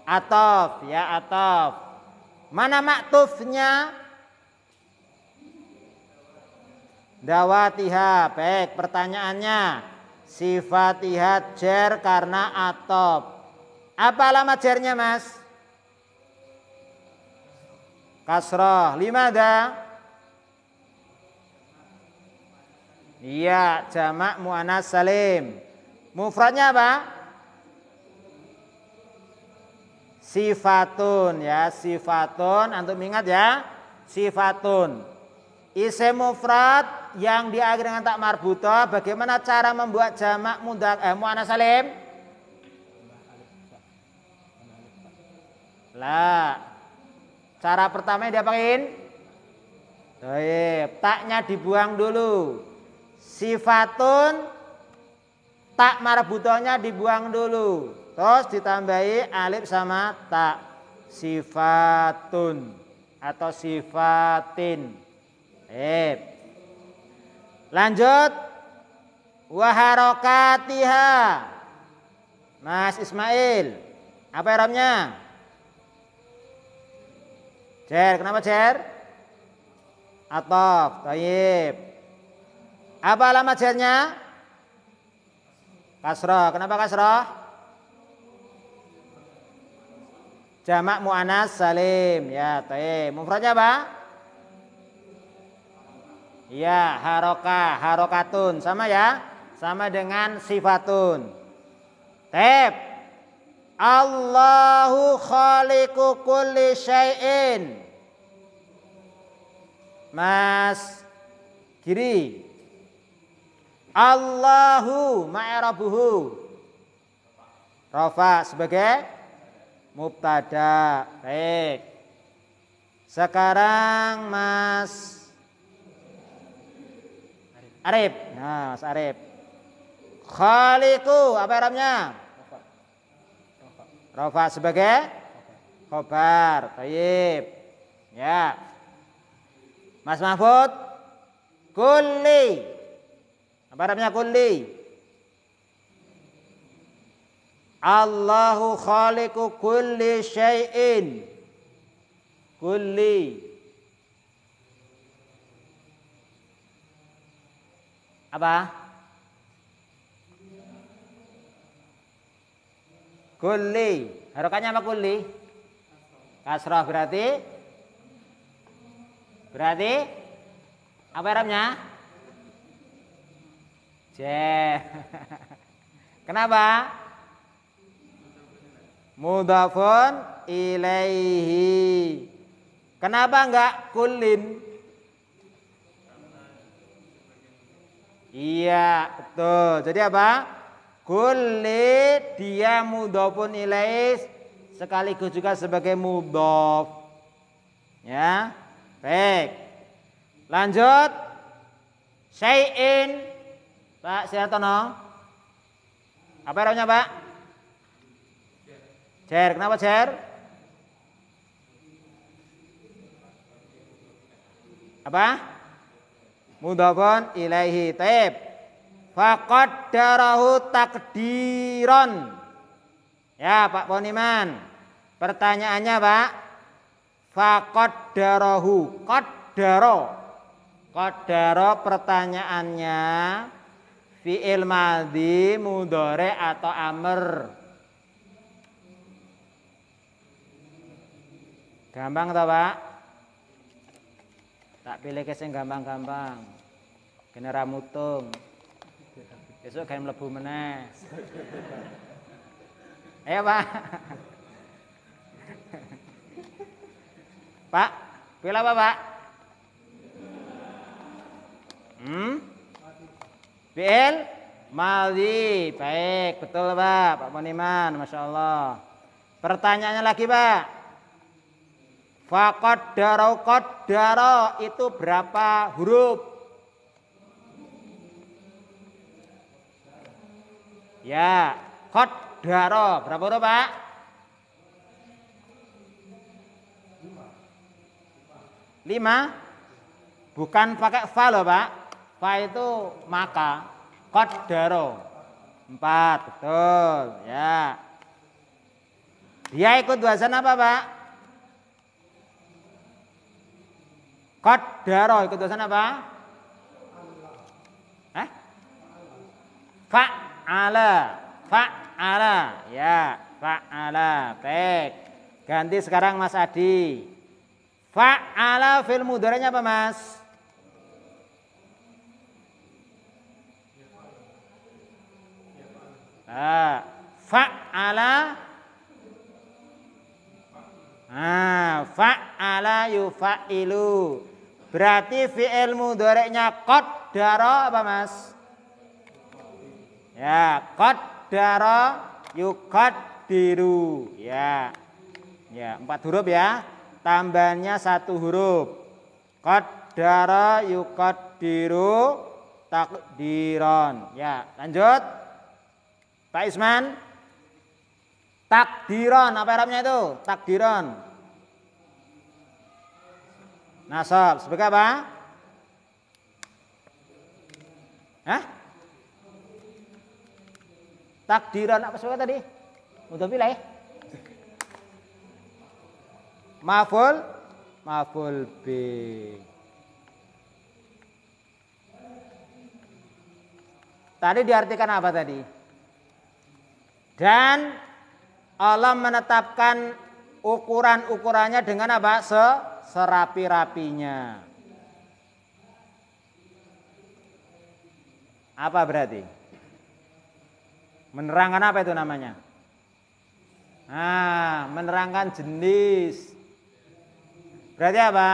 Atof, ya atof. Mana maktufnya? Dawatiha, baik pertanyaannya. Sifatiha jer karena atof. Apa alamat jernya mas? kasrah. Limada? Iya, jamak muanas salim. Mufradnya apa? Sifatun ya, sifatun antum ingat ya, sifatun. Isim mufrad yang diakhiri dengan tak marbuta, bagaimana cara membuat jamak mudak eh, muanas salim? lah Cara pertama diapain? Taib. Taknya dibuang dulu. Sifatun tak marbutonya dibuang dulu. Terus ditambahi alif sama tak. Sifatun atau sifatin. Taib. Lanjut. Waharokatiha. Mas Ismail. Apa ramnya? Cer, kenapa cer? Atop, taib. Apa alamat jernya? Kasroh, kenapa kasroh? Jamak mu'anas salim, ya taib. Mufradnya apa? Ya, haroka, harokatun, sama ya? Sama dengan sifatun. Taib. Allahu khaliqu kulli syai'in. Mas kiri. Allahu ma'rabuhu. Rafa sebagai mubtada. Baik. Sekarang Mas Arif. Nah, Mas Arif. Khaliqu apa Arabnya? Rofa sebagai khobar. Taib. Ya. Mas Mahfud kulli. Apa namanya kulli? Allahu khaliqu kulli syai'in. Kulli. Apa? Kulli. Harokatnya apa kulli? Kasroh berarti? Berarti? Apa Arabnya? J. Kenapa? Mudafun ilaihi. Kenapa enggak kulin? Iya, betul. Jadi apa? kulli dia mudhofun ilaih sekaligus juga sebagai mudhof. Ya. Baik. Lanjut. Syai'in Pak Siatono. Apa namanya Pak? Jer. Kenapa Jer? Apa? Mudhofun ilaihi. Taib. Fakot darahu takdiron. Ya Pak Poniman. Pertanyaannya Pak. Fakot darahu. Kodaro. Kodaro pertanyaannya. Fi'il madhi mudore atau amr. Gampang toh Pak? Tak pilih kes gampang gampang-gampang. Genera mutung. Besok kayak mlebu meneh. Ayo, Pak. Pak, pilih apa, Pak? Hmm? Pil Maldi, baik, betul Pak, Pak Moniman, Masya Allah. Pertanyaannya lagi Pak. Fakot daro kot daro itu berapa huruf? Ya, daro Berapa huruf, Lima. Bukan pakai fa loh, Pak. Fa itu maka. daro. Empat, betul. Ya. Dia ikut sana apa, Pak? daro ikut sana apa? Eh, Fa fa'ala fa'ala ya fa'ala baik ganti sekarang Mas Adi fa'ala fil mudoranya apa Mas ah fa'ala ah fa'ala yufa'ilu berarti fi'il mudoreknya qad daro apa Mas Ya, qaddara yuqaddiru. Ya. Ya, empat huruf ya. Tambahnya satu huruf. Qaddara yuqaddiru takdiron. Ya, lanjut. Pak Isman. Takdiron, apa Arabnya itu? Takdiron. Nasab, sebagai apa? Hah? Takdiran apa sebagai tadi? Untuk pilih. Ya. Maful maful B. Tadi diartikan apa tadi? Dan Allah menetapkan ukuran-ukurannya dengan apa? Se Serapi-rapinya. Apa berarti? Menerangkan apa itu namanya? Nah, menerangkan jenis. Berarti apa?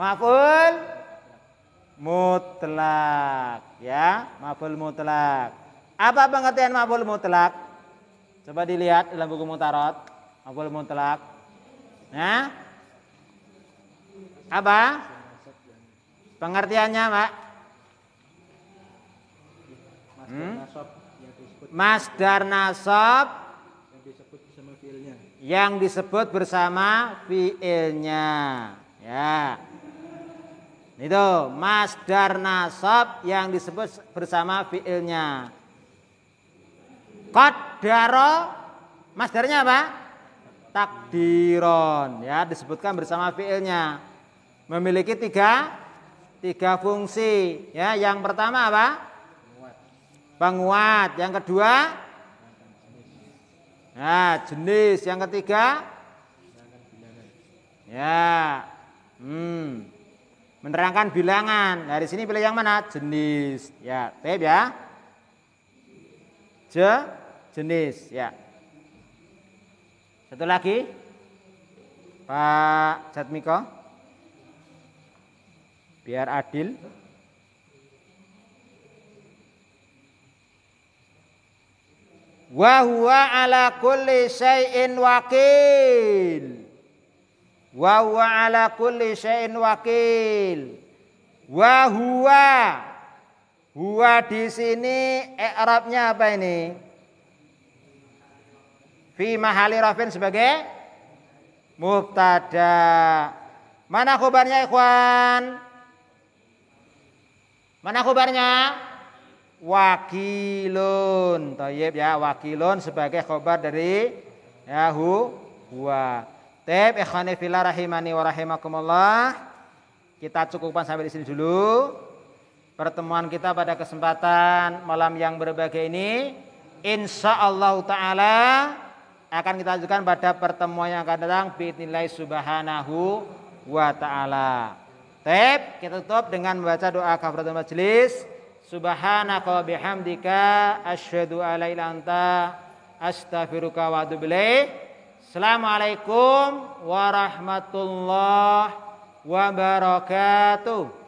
Maful mutlak, ya. Maful mutlak. Apa pengertian maful mutlak? Coba dilihat dalam buku Mutarot. Maful mutlak. Nah, apa? Pengertiannya, Pak? hmm? Darnasop yang disebut masdar nasab yang disebut bersama fiilnya. Yang disebut bersama fiilnya. Ya. Itu masdar nasab yang disebut bersama fiilnya. Qaddara masdarnya apa? Takdiron ya disebutkan bersama fiilnya. Memiliki tiga tiga fungsi ya. Yang pertama apa? penguat. Yang kedua ya jenis yang ketiga Ya. Hmm. Menerangkan bilangan. Nah, Dari sini pilih yang mana? Jenis. Ya, tep ya. Je, jenis, ya. Satu lagi. Pak Jatmiko. Biar adil. wa huwa ala kulli syai'in wakil wa huwa ala kulli syai'in wakil wa huwa huwa di sini i'rabnya apa ini fi mahali rafin sebagai mubtada mana khabarnya ikhwan mana khabarnya wakilun. taib ya, wakilun sebagai khobar dari ya hu Taib ikhwani fila rahimani wa rahimakumullah. Kita cukupkan sampai di sini dulu. Pertemuan kita pada kesempatan malam yang berbahagia ini insya Allah taala akan kita lanjutkan pada pertemuan yang akan datang biidznillah subhanahu wa taala. Tep, kita tutup dengan membaca doa kafaratul majelis. Subhanaka bihamdika asyhadu la ilaha anta astaghfiruka wa atubu Assalamualaikum warahmatullahi wabarakatuh.